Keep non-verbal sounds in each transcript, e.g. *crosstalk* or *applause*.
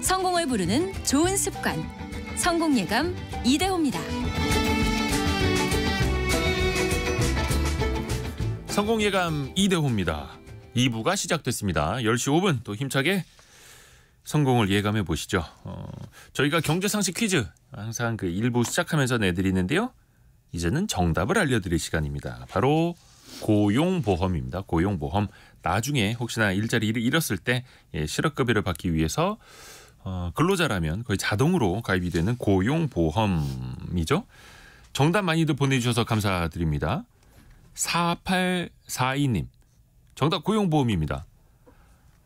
성공을 부르는 좋은 습관 성공 예감 이대호입니다. 성공 예감 이대호입니다. 2부가 시작됐습니다. 10시 5분 또 힘차게 성공을 예감해 보시죠. 어, 저희가 경제 상식 퀴즈 항상 그 1부 시작하면서 내드리는데요. 이제는 정답을 알려드릴 시간입니다. 바로 고용보험입니다. 고용보험. 나중에 혹시나 일자리를 잃었을 때 예, 실업급여를 받기 위해서 어, 근로자라면 거의 자동으로 가입이 되는 고용보험이죠. 정답 많이들 보내주셔서 감사드립니다. 4842님. 정답 고용보험입니다.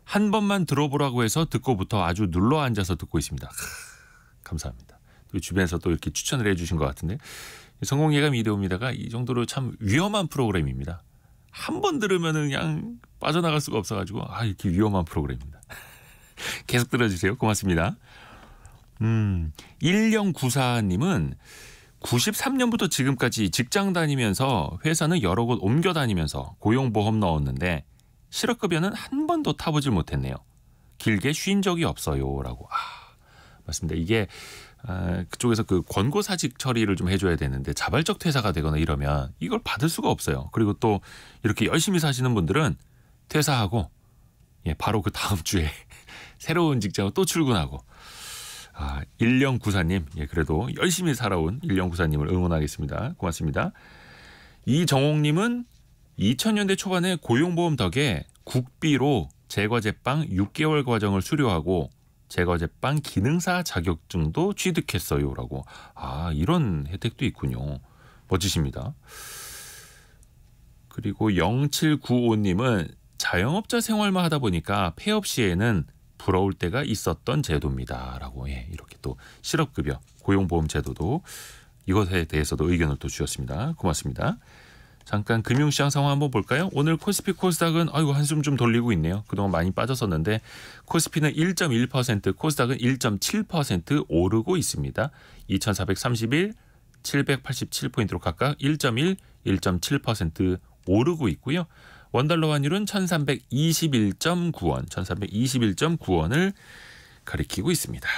한 번만 들어보라고 해서 듣고부터 아주 눌러 앉아서 듣고 있습니다. 감사합니다. 또 주변에서 또 이렇게 추천을 해주신 것 같은데 성공 예감 이대호입니다가 이 정도로 참 위험한 프로그램입니다. 한 번들으면 그냥 빠져나갈 수가 없어가지고 아 이렇게 위험한 프로그램입니다. 계속 들어주세요. 고맙습니다. 음, 1094님은 93년부터 지금까지 직장 다니면서 회사는 여러 곳 옮겨 다니면서 고용보험 넣었는데 실업급여는 한 번도 타보질 못했네요. 길게 쉰 적이 없어요라고. 아, 맞습니다. 이게 아, 그쪽에서 그 권고 사직 처리를 좀 해줘야 되는데 자발적 퇴사가 되거나 이러면 이걸 받을 수가 없어요. 그리고 또 이렇게 열심히 사시는 분들은 퇴사하고 예, 바로 그 다음 주에 새로운 직장으로 또 출근하고 아, 1 0구사님 예, 그래도 열심히 살아온 1 0구사님을 응원하겠습니다. 고맙습니다. 이정옥님은 2000년대 초반에 고용보험 덕에 국비로 제과제빵 6개월 과정을 수료하고 제과제빵 기능사 자격증도 취득했어요. 라고. 아, 이런 혜택도 있군요. 멋지십니다. 그리고 0795님은 자영업자 생활만 하다 보니까 폐업 시에는 부러울 때가 있었던 제도입니다라고 예, 이렇게 또 실업급여 고용보험 제도도 이것에 대해서도 의견을 또 주셨습니다. 고맙습니다. 잠깐 금융시장 상황 한번 볼까요? 오늘 코스피 코스닥은 아이고 한숨 좀 돌리고 있네요. 그동안 많이 빠졌었는데 코스피는 1.1% 코스닥은 1.7% 오르고 있습니다. 2,431 787포인트로 각각 1.1, 1.7% 오르고 있고요. 원달러 환율은 1321.9원, 1321.9원을 가리키고 있습니다.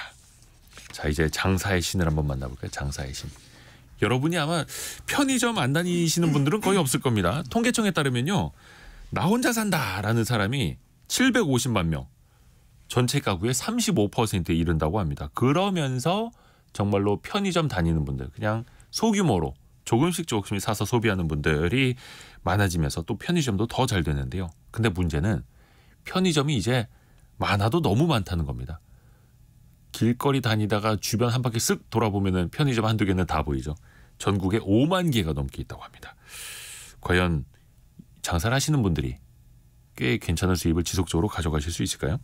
자, 이제 장사의 신을 한번 만나볼까요? 장사의 신. 여러분이 아마 편의점 안 다니시는 분들은 거의 없을 겁니다. 통계청에 따르면요. 나 혼자 산다라는 사람이 750만 명. 전체 가구의 35%에 이른다고 합니다. 그러면서 정말로 편의점 다니는 분들, 그냥 소규모로 조금씩 조금씩 사서 소비하는 분들이 많아지면서 또 편의점도 더 잘 되는데요. 근데 문제는 편의점이 이제 많아도 너무 많다는 겁니다. 길거리 다니다가 주변 한 바퀴 쓱돌아보면 편의점 한두 개는 다 보이죠. 전국에 5만 개가 넘게 있다고 합니다. 과연 장사를 하시는 분들이 꽤 괜찮은 수입을 지속적으로 가져가실 수 있을까요?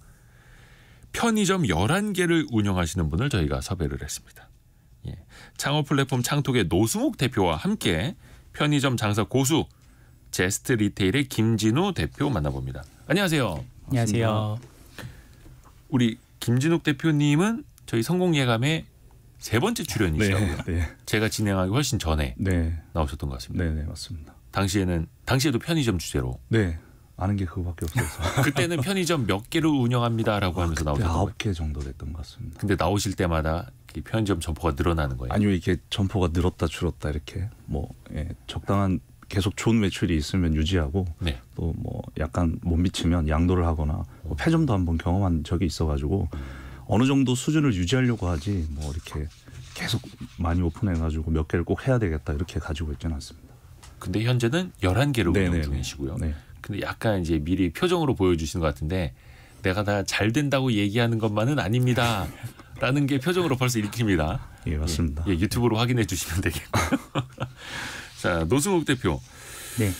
편의점 11개를 운영하시는 분을 저희가 섭외를 했습니다. 예. 창업 플랫폼 창톡의 노승욱 대표와 함께 편의점 장사 고수 제스트 리테일의 김진우 대표 만나봅니다. 안녕하세요. 안녕하세요. 우리 김진욱 대표님은 저희 성공 예감의 세 번째 출연이시라고요. 네, 네. 제가 진행하기 훨씬 전에 네. 나오셨던 것 같습니다. 네, 네 맞습니다. 당시에는 당시에도 편의점 주제로 네 아는 게 그거밖에 없어서 *laughs* 그때는 편의점 몇 개를 운영합니다라고 아, 하면서 나오셨던 아홉 개 정도 됐던 것 같습니다. 근데 나오실 때마다 편의점 점포가 늘어나는 거예요. 아니요 이게 점포가 늘었다 줄었다 이렇게 뭐 예, 적당한 계속 좋은 매출이 있으면 유지하고 네. 또뭐 약간 못 미치면 양도를 하거나 뭐 폐점도 한번 경험한 적이 있어가지고 어느 정도 수준을 유지하려고 하지 뭐 이렇게 계속 많이 오픈해가지고 몇 개를 꼭 해야 되겠다 이렇게 가지고 있지는 않습니다. 근데 현재는 열한 개로 운영 중이시고요. 네. 근데 약간 이제 미리 표정으로 보여주시는 것 같은데 내가 다 잘 된다고 얘기하는 것만은 아닙니다. 라는 게 표정으로 벌써 읽힙니다. 예, 맞습니다. 예, 예 유튜브로 확인해 주시면 되겠고 *laughs* 자 노승욱 대표. 네.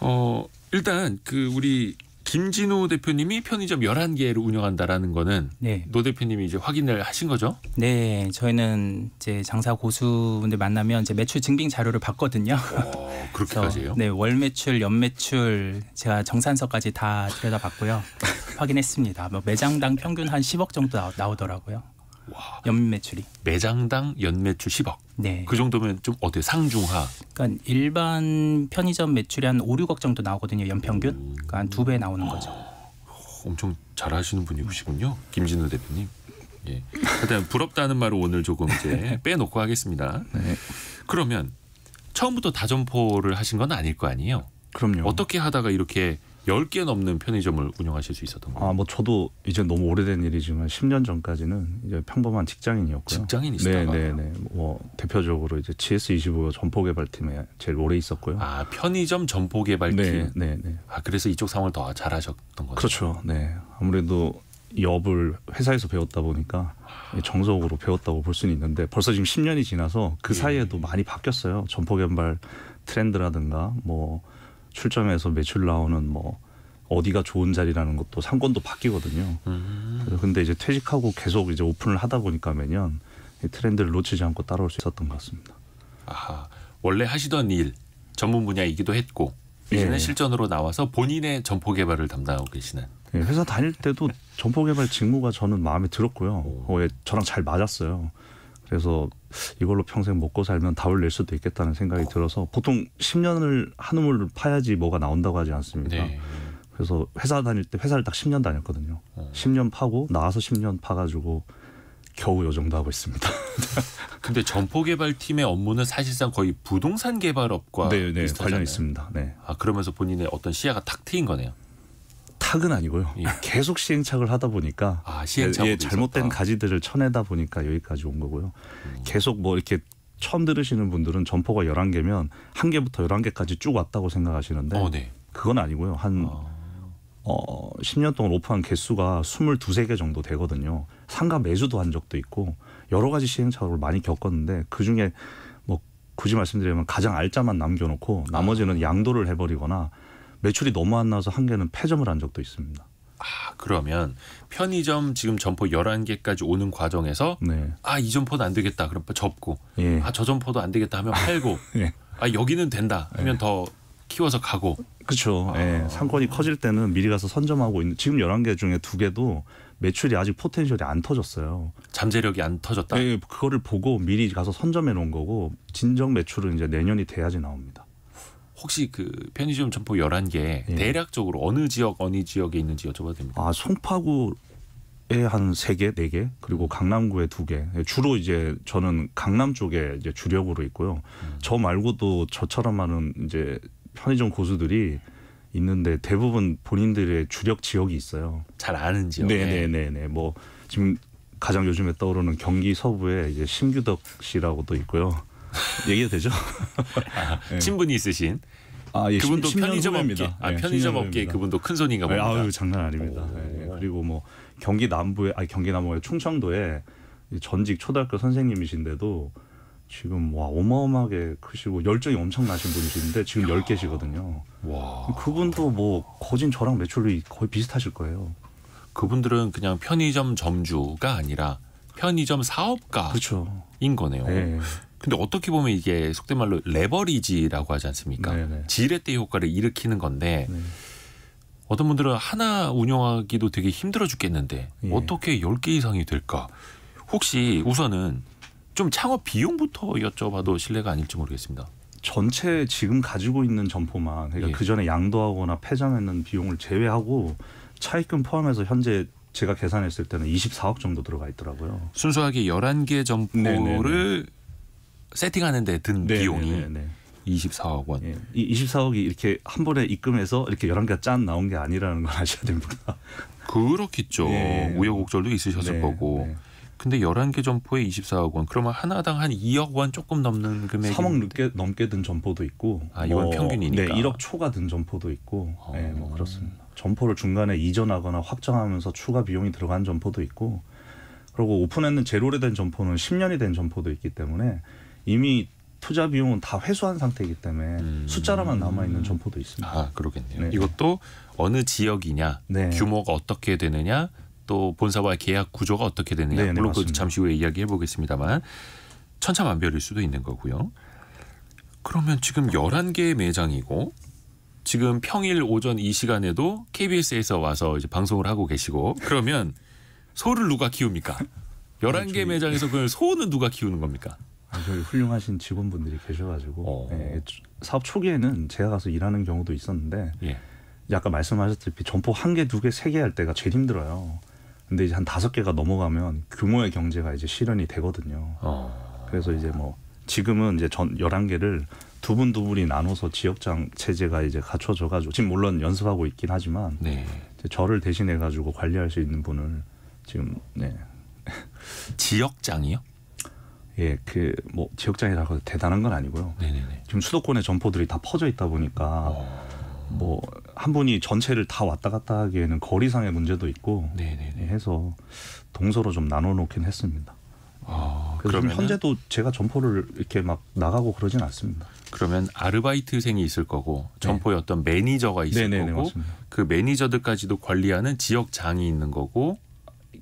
어 일단 그 우리 김진호 대표님이 편의점 열한 개를 운영한다라는 거는 네. 노 대표님이 이제 확인을 하신 거죠? 네, 저희는 이제 장사 고수분들 만나면 이제 매출 증빙 자료를 봤거든요. 어, 그렇게까지요? *laughs* 네, 월 매출, 연 매출 제가 정산서까지 다 들여다봤고요. 확인했습니다. 뭐 매장당 평균 한 10억 정도 나오, 더라고요 와. 연 매출이 매장당 연매출 10억. 네. 그 정도면 좀 어때요? 상중하. 그러니까 일반 편의점 매출이 한 5, 6억 정도 나오거든요. 연평균. 음. 그러니까 한 두 배 나오는 거죠. 어, 엄청 잘하시는 분이시군요. 김진우 대표님. 예. 일단 부럽다는 말을 오늘 조금 이제 *laughs* 빼놓고 하겠습니다. 네. 그러면 처음부터 다점포를 하신 건 아닐 거 아니에요? 그럼요. 어떻게 하다가 이렇게 10개 넘는 편의점을 운영하실 수 있었던 거예요. 아, 뭐 저도 이제 너무 오래된 일이지만 10년 전까지는 이제 평범한 직장인이었고요. 직장인이시다가 네, 네, 네. 뭐 대표적으로 이제 GS25 점포 개발팀에 제일 오래 있었고요. 아, 편의점 점포 개발팀. 네, 네, 네. 아, 그래서 이쪽 상황을 더 잘하셨던 거죠. 그렇죠. 네. 아무래도 업을 회사에서 배웠다 보니까 정석으로 배웠다고 볼 수는 있는데 벌써 지금 10년이 지나서 그 예. 사이에도 많이 바뀌었어요. 점포 개발 트렌드라든가 뭐 출점해서 매출 나오는 뭐 어디가 좋은 자리라는 것도 상권도 바뀌거든요. 음. 근데 이제 퇴직하고 계속 이제 오픈을 하다 보니까 매년 트렌드를 놓치지 않고 따라올 수 있었던 것 같습니다. 아 원래 하시던 일 전문 분야이기도 했고 이제는 예. 실전으로 나와서 본인의 점포 개발을 담당하고 계시는. 예, 회사 다닐 때도 *laughs* 점포 개발 직무가 저는 마음에 들었고요. 어, 예, 저랑 잘 맞았어요. 그래서 이걸로 평생 먹고 살면 답을 낼 수도 있겠다는 생각이 들어서 보통 10년을 한 우물을 파야지 뭐가 나온다고 하지 않습니까? 네. 그래서 회사 다닐 때 회사를 딱 10년 다녔거든요. 어. 10년 파고 나와서 10년 파가지고 겨우 요 정도 하고 있습니다. *laughs* 근데 점포 개발팀의 업무는 사실상 거의 부동산 개발업과 네, 네, 관련 있습니다. 네. 아 그러면서 본인의 어떤 시야가 탁 트인 거네요. 착은 아니고요. 예. 계속 시행착오를 하다 보니까 아, 시행착오 예, 예, 잘못된 가지들을 쳐내다 보니까 여기까지 온 거고요. 음. 계속 뭐 이렇게 처음 들으시는 분들은 점포가 열한 개면 한개부터 열한 개까지쭉 왔다고 생각하시는데 어, 네. 그건 아니고요. 한 아. 어. 어, 10년 동안 오픈한 개수가 22, 3개 정도 되거든요. 상가 매수도 한 적도 있고 여러 가지 시행착오를 많이 겪었는데 그중에 뭐 굳이 말씀드리면 가장 알짜만 남겨놓고 나머지는 아. 양도를 해버리거나 매출이 너무 안 나서 와한 개는 폐점을 한 적도 있습니다. 아, 그러면 편의점 지금 점포 열한 개까지 오는 과정에서 네. 아, 이 점포는 안 되겠다. 그럼 뭐 접고. 예. 아, 저 점포도 안 되겠다 하면 팔고. *laughs* 예. 아, 여기는 된다 하면 예. 더 키워서 가고. 그렇죠. 아. 예. 상권이 커질 때는 미리 가서 선점하고 있는 지금 열한 개 중에 두개도 매출이 아직 포텐셜이 안 터졌어요. 잠재력이 안 터졌다. 예, 그거를 보고 미리 가서 선점해 놓은 거고 진정 매출은 이제 내년이 돼야지 나옵니다. 혹시 그 편의점 점포 열한 개 예. 대략적으로 어느 지역 어느 지역에 있는지 여쭤봐도 됩니까? 아, 송파구 에한 세 개, 네 개, 그리고 강남구에 두 개. 주로 이제 저는 강남 쪽에 이제 주력으로 있고요. 음. 저 말고도 저처럼 하는 이제 편의점 고수들이 있는데 대부분 본인들의 주력 지역이 있어요. 잘 아는 지역. 네네네네. 뭐 지금 가장 요즘에 떠오르는 경기 서부에 이제 심규덕 씨라고도 있고요. 얘기도 해 되죠? *laughs* 아, 예. 친분이 있으신 아, 예, 그분도 10, 편의점 입니다 업계, 아, 예, 편의점 업계 그분도 큰 손인가 봅니다. 아유, 장난 아닙니다. 어. 예, 그리고 뭐 경기 남부에 아 경기 남부에 충청도에 전직 초등학교 선생님이신데도 지금 와 어마어마하게 크시고 열정이 엄청나신 분이신데 지금 10개시거든요. 와. 그분도 뭐 거진 저랑 매출이 거의 비슷하실 거예요. 그분들은 그냥 편의점 점주가 아니라 편의점 사업가인 그렇죠. 거네요. 네. 근데 어떻게 보면 이게 속된 말로 레버리지라고 하지 않습니까? 네, 네. 지렛대 효과를 일으키는 건데 네. 어떤 분들은 하나 운영하기도 되게 힘들어 죽겠는데 예. 어떻게 열 개 이상이 될까? 혹시 우선은 좀 창업 비용부터 여쭤봐도 신뢰가 아닐지 모르겠습니다. 전체 지금 가지고 있는 점포만 그러니까 예. 그 전에 양도하거나 폐장했는 비용을 제외하고 차입금 포함해서 현재 제가 계산했을 때는 24억 정도 들어가 있더라고요. 순수하게 11개 점포를 네네네. 네, 세팅하는데 든 네, 비용이 네, 24억 원. 예. 이 24억이 이렇게 한 번에 입금해서 이렇게 11개 짠 나온 게 아니라는 걸 아셔야 됩니다. 그렇겠죠. 예. 우여곡절도 있으셨을 네, 거고. 네. 근데 11개 점포에 24억 원. 그러면 하나당 한 2억 원 조금 넘는 금액. 3억 넘게, 넘게 든 점포도 있고. 아, 이건 뭐, 평균이니까. 네, 1억 초가 든 점포도 있고. 어. 네, 뭐 그렇습니다. 점포를 중간에 이전하거나 확정하면서 추가 비용이 들어간 점포도 있고. 그리고 오픈했는 제로래된 점포는 10년이 된 점포도 있기 때문에 이미 투자 비용은 다 회수한 상태이기 때문에 음. 숫자로만 남아 있는 점포도 있습니다. 아 그러겠네요. 네. 이것도 어느 지역이냐, 네. 규모가 어떻게 되느냐, 또 본사와의 계약 구조가 어떻게 되느냐, 네, 네 물론 그 잠시 후에 이야기해 보겠습니다만 천차만별일 수도 있는 거고요. 그러면 지금 열한 개의 매장이고 지금 평일 오전 이 시간에도 KBS에서 와서 이제 방송을 하고 계시고 그러면 소를 누가 키웁니까? 열한 개 네, 매장에서 그 소는 누가 키우는 겁니까? 아, 저희 훌륭하신 직원분들이 계셔가지고 예, 사업 초기에는 제가 가서 일하는 경우도 있었는데 예. 아까 말씀하셨듯이 점포 한 개, 두 개, 세 개 할 때가 제일 힘들어요. 근데 이제 한 다섯 개가 넘어가면 규모의 경제가 이제 실현이 되거든요. 어. 그래서 이제 뭐 지금은 이제 전 열한 개를 두 분 두 분이 나눠서 지역장 체제가 이제 갖춰져 가지고 지금 물론 연습하고 있긴 하지만 네. 저를 대신해 가지고 관리할 수 있는 분을 지금 네. 지역장이요? 예, 그 뭐지역장이라고 대단한 건 아니고요. 네네네. 지금 수도권에 점포들이 다 퍼져 있다 보니까 어. 뭐한 분이 전체를 다 왔다 갔다 하기에는 거리상의 문제도 있고 네네네. 해서 동서로 좀 나눠 놓긴 했습니다. 아, 그럼 현재도 제가 점포를 이렇게 막 나가고 그러진 않습니다. 그러면 아르바이트생이 있을 거고 네. 점포의 네. 어떤 매니저가 있을 네네네, 거고 맞습니다. 그 매니저들까지도 관리하는 지역 장이 있는 거고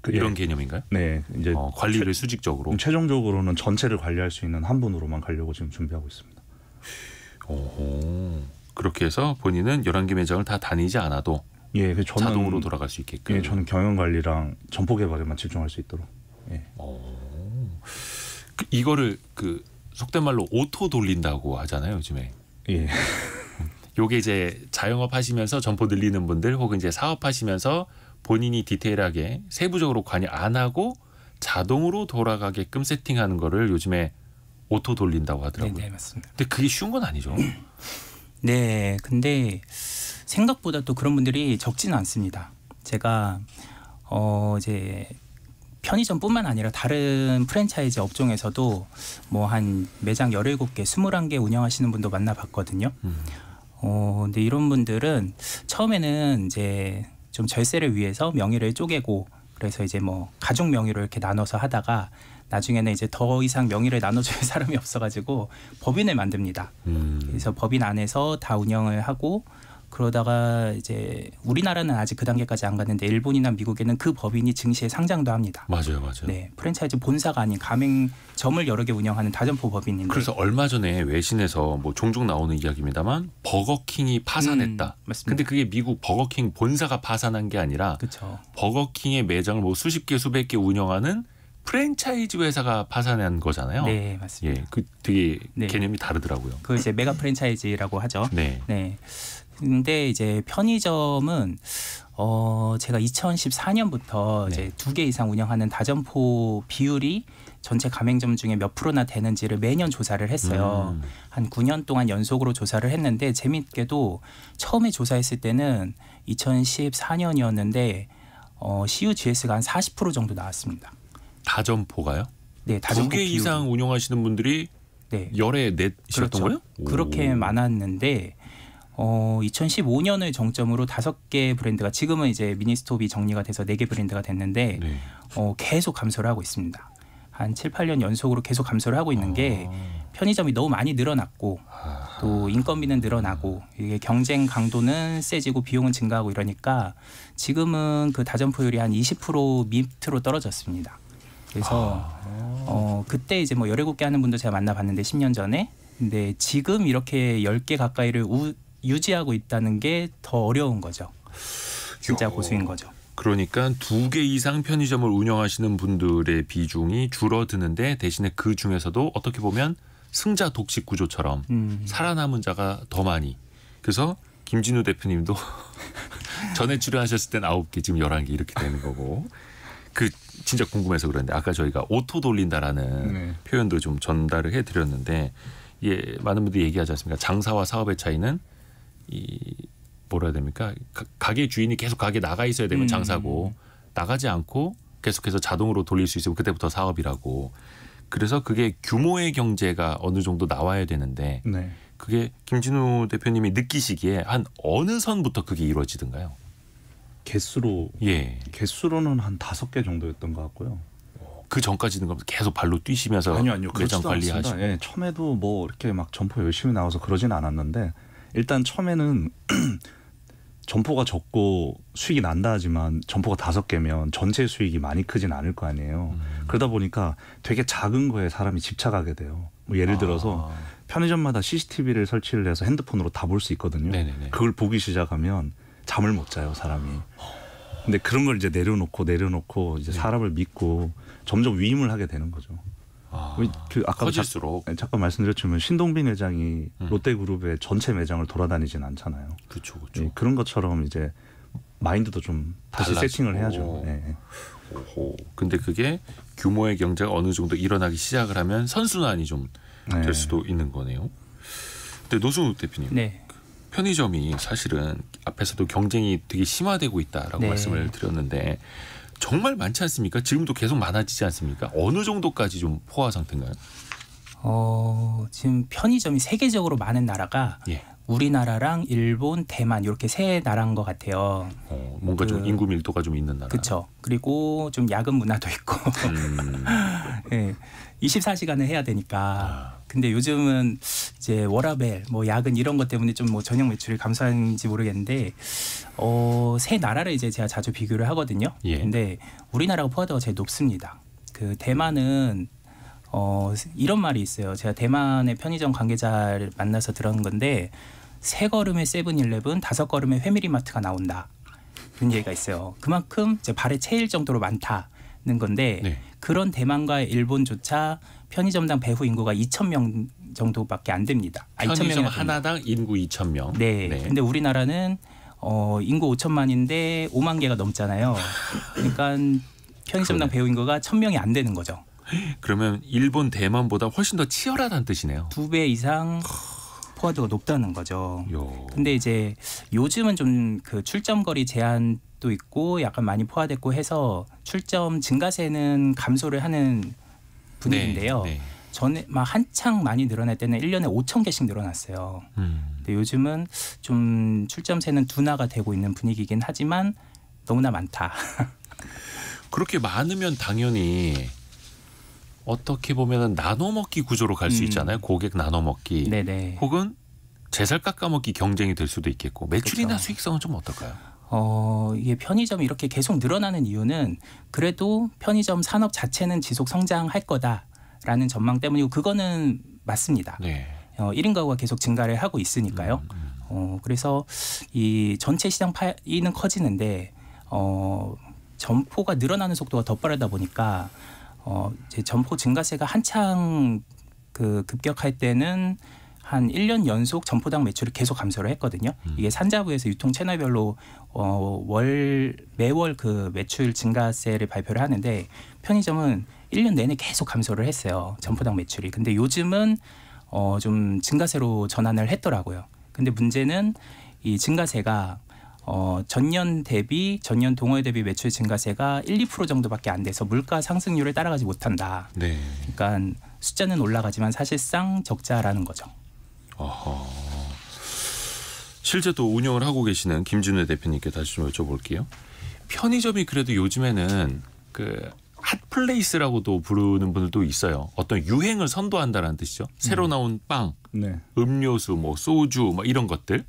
그 예. 이런 개념인가요? 네, 이제 어, 관리를 최, 수직적으로. 음, 최종적으로는 전체를 관리할 수 있는 한 분으로만 가려고 지금 준비하고 있습니다. 오, 그렇게 해서 본인은 열한 개 매장을 다 다니지 않아도 예, 그 자동으로 돌아갈 수 있게끔. 예, 저는 경영 관리랑 점포 개발에만 집중할 수 있도록. 예. 어, 그, 이거를 그 속된 말로 오토 돌린다고 하잖아요 요즘에. 예. 요게 이제 자영업 하시면서 점포 늘리는 분들 혹은 이제 사업 하시면서 본인이 디테일하게 세부적으로 관여 안 하고 자동으로 돌아가게끔 세팅하는 거를 요즘에 오토 돌린다고 하더라고요. 네, 네 맞습니다. 근데 그게 쉬운 건 아니죠. *clears throat* 네, 근데 생각보다 또 그런 분들이 적지는 않습니다. 제가 어 이제 편의점뿐만 아니라 다른 프랜차이즈 업종에서도 뭐 한 매장 열일곱 개 스물한 개 운영하시는 분도 만나봤거든요. 음. 어 근데 이런 분들은 처음에는 이제 좀 절세를 위해서 명의를 쪼개고 그래서 이제 뭐 가족 명의로 이렇게 나눠서 하다가 나중에는 이제 더 이상 명의를 나눠줄 *laughs* 사람이 없어가지고 법인을 만듭니다. 음. 그래서 법인 안에서 다 운영을 하고 그러다가 이제 우리나라는 아직 그 단계까지 안 갔는데 일본이나 미국에는 그 법인이 증시에 상장도 합니다. 맞아요, 맞아요. 네, 프랜차이즈 본사가 아닌 가맹점을 여러 개 운영하는 다점포 법인인데. 그래서 얼마 전에 외신에서 뭐 종종 나오는 이야기입니다만 버거킹이 파산했다. 음, 맞습니다. 근데 그게 미국 버거킹 본사가 파산한 게 아니라 그쵸. 버거킹의 매장을 뭐 수십 개, 수백 개 운영하는 프랜차이즈 회사가 파산한 거잖아요. 네, 맞습니다. 예, 그 되게 네. 개념이 다르더라고요. 그 이제 메가 프랜차이즈라고 하죠. 네. 네. 근데 이제 편의점은 어 제가 2014년부터 네. 이제 두 개 이상 운영하는 다점포 비율이 전체 가맹점 중에 몇 프로나 되는지를 매년 조사를 했어요. 음. 한 9년 동안 연속으로 조사를 했는데 재밌게도 처음에 조사했을 때는 2014년이었는데 어 CUGS가 한 40% 정도 나왔습니다. 다점포가요? 네, 다점포 두개 이상 운영하시는 분들이 네. 열에 넷이었던 그렇죠. 거예요? 그렇게 오. 많았는데 어, 2015년을 정점으로 다섯 개 브랜드가 지금은 이제 미니스톱이 정리가 돼서 네 개 브랜드가 됐는데 네. 어, 계속 감소를 하고 있습니다. 한 7, 8년 연속으로 계속 감소를 하고 있는 게 아. 편의점이 너무 많이 늘어났고 또 인건비는 늘어나고 이게 경쟁 강도는 세지고 비용은 증가하고 이러니까 지금은 그 다점포율이 한 20% 밑으로 떨어졌습니다. 그래서 아. 어, 그때 이제 뭐 열일곱 개 하는 분도 제가 만나봤는데 10년 전에 근데 지금 이렇게 10개 가까이를 우, 유지하고 있다는 게 더 어려운 거죠. 진짜 요. 어, 고수인 거죠. 그러니까 두 개 이상 편의점을 운영하시는 분들의 비중이 줄어드는데 대신에 그 중에서도 어떻게 보면 승자 독식 구조처럼 음. 살아남은 자가 더 많이. 그래서 김진우 대표님도 *laughs* 전에 출연하셨을 땐 아홉 개 지금 열한 개 이렇게 되는 거고. 그 진짜 궁금해서 그런데 아까 저희가 오토 돌린다라는 네. 표현도 좀 전달을 해 드렸는데 예, 많은 분들이 얘기하지 않습니까? 장사와 사업의 차이는 이 뭐라 해야 됩니까? 가, 가게 주인이 계속 가게 나가 있어야 되면 음. 장사고 나가지 않고 계속해서 자동으로 돌릴 수 있으면 그때부터 사업이라고. 그래서 그게 규모의 경제가 어느 정도 나와야 되는데 네. 그게 김진우 대표님이 느끼시기에 한 어느 선부터 그게 이루어지던가요? 개수로 예 개수로는 한 다섯 개 정도였던 것 같고요. 그 전까지는 계속 발로 뛰시면서 아니요 아니요 매장 관리하시고 예, 처음에도 뭐 이렇게 막 점포 열심히 나와서 그러진 않았는데 일단 처음에는 *clears throat* 점포가 적고 수익이 난다 하지만 점포가 다섯 개면 전체 수익이 많이 크진 않을 거 아니에요. 음. 그러다 보니까 되게 작은 거에 사람이 집착하게 돼요. 뭐 예를 아. 들어서 아. 편의점마다 CCTV를 설치를 해서 핸드폰으로 다 볼 수 있거든요. 네네네. 그걸 보기 시작하면 잠을 못 자요, 사람이. 근데 그런 걸 이제 내려놓고 내려놓고 이제 네. 사람을 믿고 점점 위임을 하게 되는 거죠. 아, 그 아까 커질수록 자, 네, 잠깐 말씀드렸지만 신동빈 회장이 음. 롯데그룹의 전체 매장을 돌아다니진 않잖아요. 그렇죠, 그렇죠. 예, 그런 것처럼 이제 마인드도 좀 다시 달라지고. 세팅을 해야죠. 예. 오호. 근데 그게 규모의 경제가 어느 정도 일어나기 시작을 하면 선순환이 좀 될 수도 있는 거네요. 근데 노승욱 대표님, 네. 그 편의점이 사실은 앞에서도 경쟁이 되게 심화되고 있다라고 네. 말씀을 드렸는데 정말 많지 않습니까? 지금도 계속 많아지지 않습니까? 어느 정도까지 좀 포화 상태인가요? 어, 지금 편의점이 세계적으로 많은 나라가 예. 우리나라랑 일본, 대만 이렇게 세 나라인 것 같아요. 어, 뭔가 그, 좀 인구 밀도가 좀 있는 나라. 그렇죠. 그리고 좀 야근 문화도 있고. 음. 네. *laughs* 24시간을 해야 되니까. 아. 근데 요즘은 이제 워라벨, 뭐 야근 이런 것 때문에 좀뭐 저녁 매출이 감소한지 모르겠는데 어, 세 나라를 이제 제가 자주 비교를 하거든요. 예. 근데 우리나라가 포화도가 제일 높습니다. 그 대만은 어, 이런 말이 있어요. 제가 대만의 편의점 관계자를 만나서 들은 건데 세 걸음에 세븐일레븐, 다섯 걸음에 패미리마트가 나온다. 그런 얘기가 있어요. 그만큼 이제 발에 채일 정도로 많다는 건데 네. 그런 대만과 일본조차 편의점당 배후 인구가 2천 명 정도밖에 안 됩니다. 아, 편의점 2 하나당 인구 2천 명. 네. 네. 근데 우리나라는 어, 인구 5천만인데 5만 개가 넘잖아요. 그러니까 편의점당 배후 인구가 1 0명이안 되는 거죠. 그러면 일본 대만보다 훨씬 더 치열하다는 뜻이네요. 두 배 이상 포화도가 높다는 거죠. 요. 근데 이제 요즘은 좀 그 출점 거리 제한 것도 있고 약간 많이 포화됐고 해서 출점 증가세는 감소를 하는 분위기인데요. 네, 네. 전에 막 한창 많이 늘어날 때는 일년에오천 개씩 늘어났어요. 음. 근데 요즘은 좀 출점세는 둔화가 되고 있는 분위기긴 하지만 너무나 많다. *laughs* 그렇게 많으면 당연히 어떻게 보면 나눠 먹기 구조로 갈수 음. 있잖아요. 고객 나눠 먹기. 네네. 혹은 재살 깎아먹기 경쟁이 될 수도 있겠고 매출이나 그렇죠. 수익성은 좀 어떨까요? 어, 이게 편의점이 이렇게 계속 늘어나는 이유는 그래도 편의점 산업 자체는 지속 성장할 거다라는 전망 때문이고 그거는 맞습니다. 네. 어, 1인 가구가 계속 증가를 하고 있으니까요. 음, 음. 어, 그래서 이 전체 시장 파이는 커지는데 어, 점포가 늘어나는 속도가 더 빠르다 보니까 어, 이제 점포 증가세가 한창 그 급격할 때는 한 1년 연속 점포당 매출을 계속 감소를 했거든요. 음. 이게 산자부에서 유통 채널별로 어, 월 매월 그 매출 증가세를 발표를 하는데 편의점은 1년 내내 계속 감소를 했어요. 점포당 매출이. 근데 요즘은 어, 좀 증가세로 전환을 했더라고요. 근데 문제는 이 증가세가 어, 전년 대비 전년 동월 대비 매출 증가세가 1, 2% 정도밖에 안 돼서 물가 상승률을 따라가지 못한다. 네. 그러니까 숫자는 올라가지만 사실상 적자라는 거죠. 어허. 실제 또 운영을 하고 계시는 김준우 대표님께 다시 좀 여쭤볼게요. 편의점이 그래도 요즘에는 그 핫플레이스라고도 부르는 분들도 있어요. 어떤 유행을 선도한다라는 뜻이죠. 새로 음. 나온 빵, 네. 음료수, 뭐 소주, 막 뭐 이런 것들.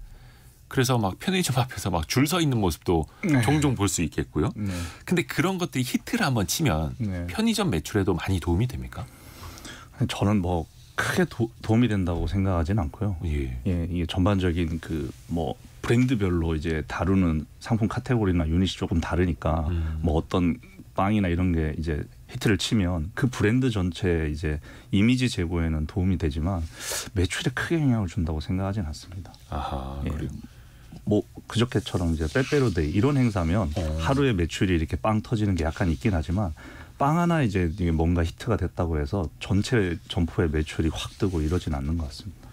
그래서 막 편의점 앞에서 막 줄 서 있는 모습도 네. 종종 볼 수 있겠고요. 네. 근데 그런 것들이 히트를 한번 치면 네. 편의점 매출에도 많이 도움이 됩니까? 저는 뭐 크게 도, 움이 된다고 생각하진 않고요. 예. 예 이게 전반적인 그 뭐 브랜드별로 이제 다루는 상품 카테고리나 유닛이 조금 다르니까 음. 뭐 어떤 빵이나 이런 게 이제 히트를 치면 그 브랜드 전체 이제 이미지 제고에는 도움이 되지만 매출에 크게 영향을 준다고 생각하진 않습니다. 아하, 예. 그래요. 뭐 그저께처럼 이제 빼빼로데이 이런 행사면 어. 하루에 매출이 이렇게 빵 터지는 게 약간 있긴 하지만 빵 하나 이제 뭔가 히트가 됐다고 해서 전체 점포의 매출이 확 뜨고 이러진 않는 것 같습니다.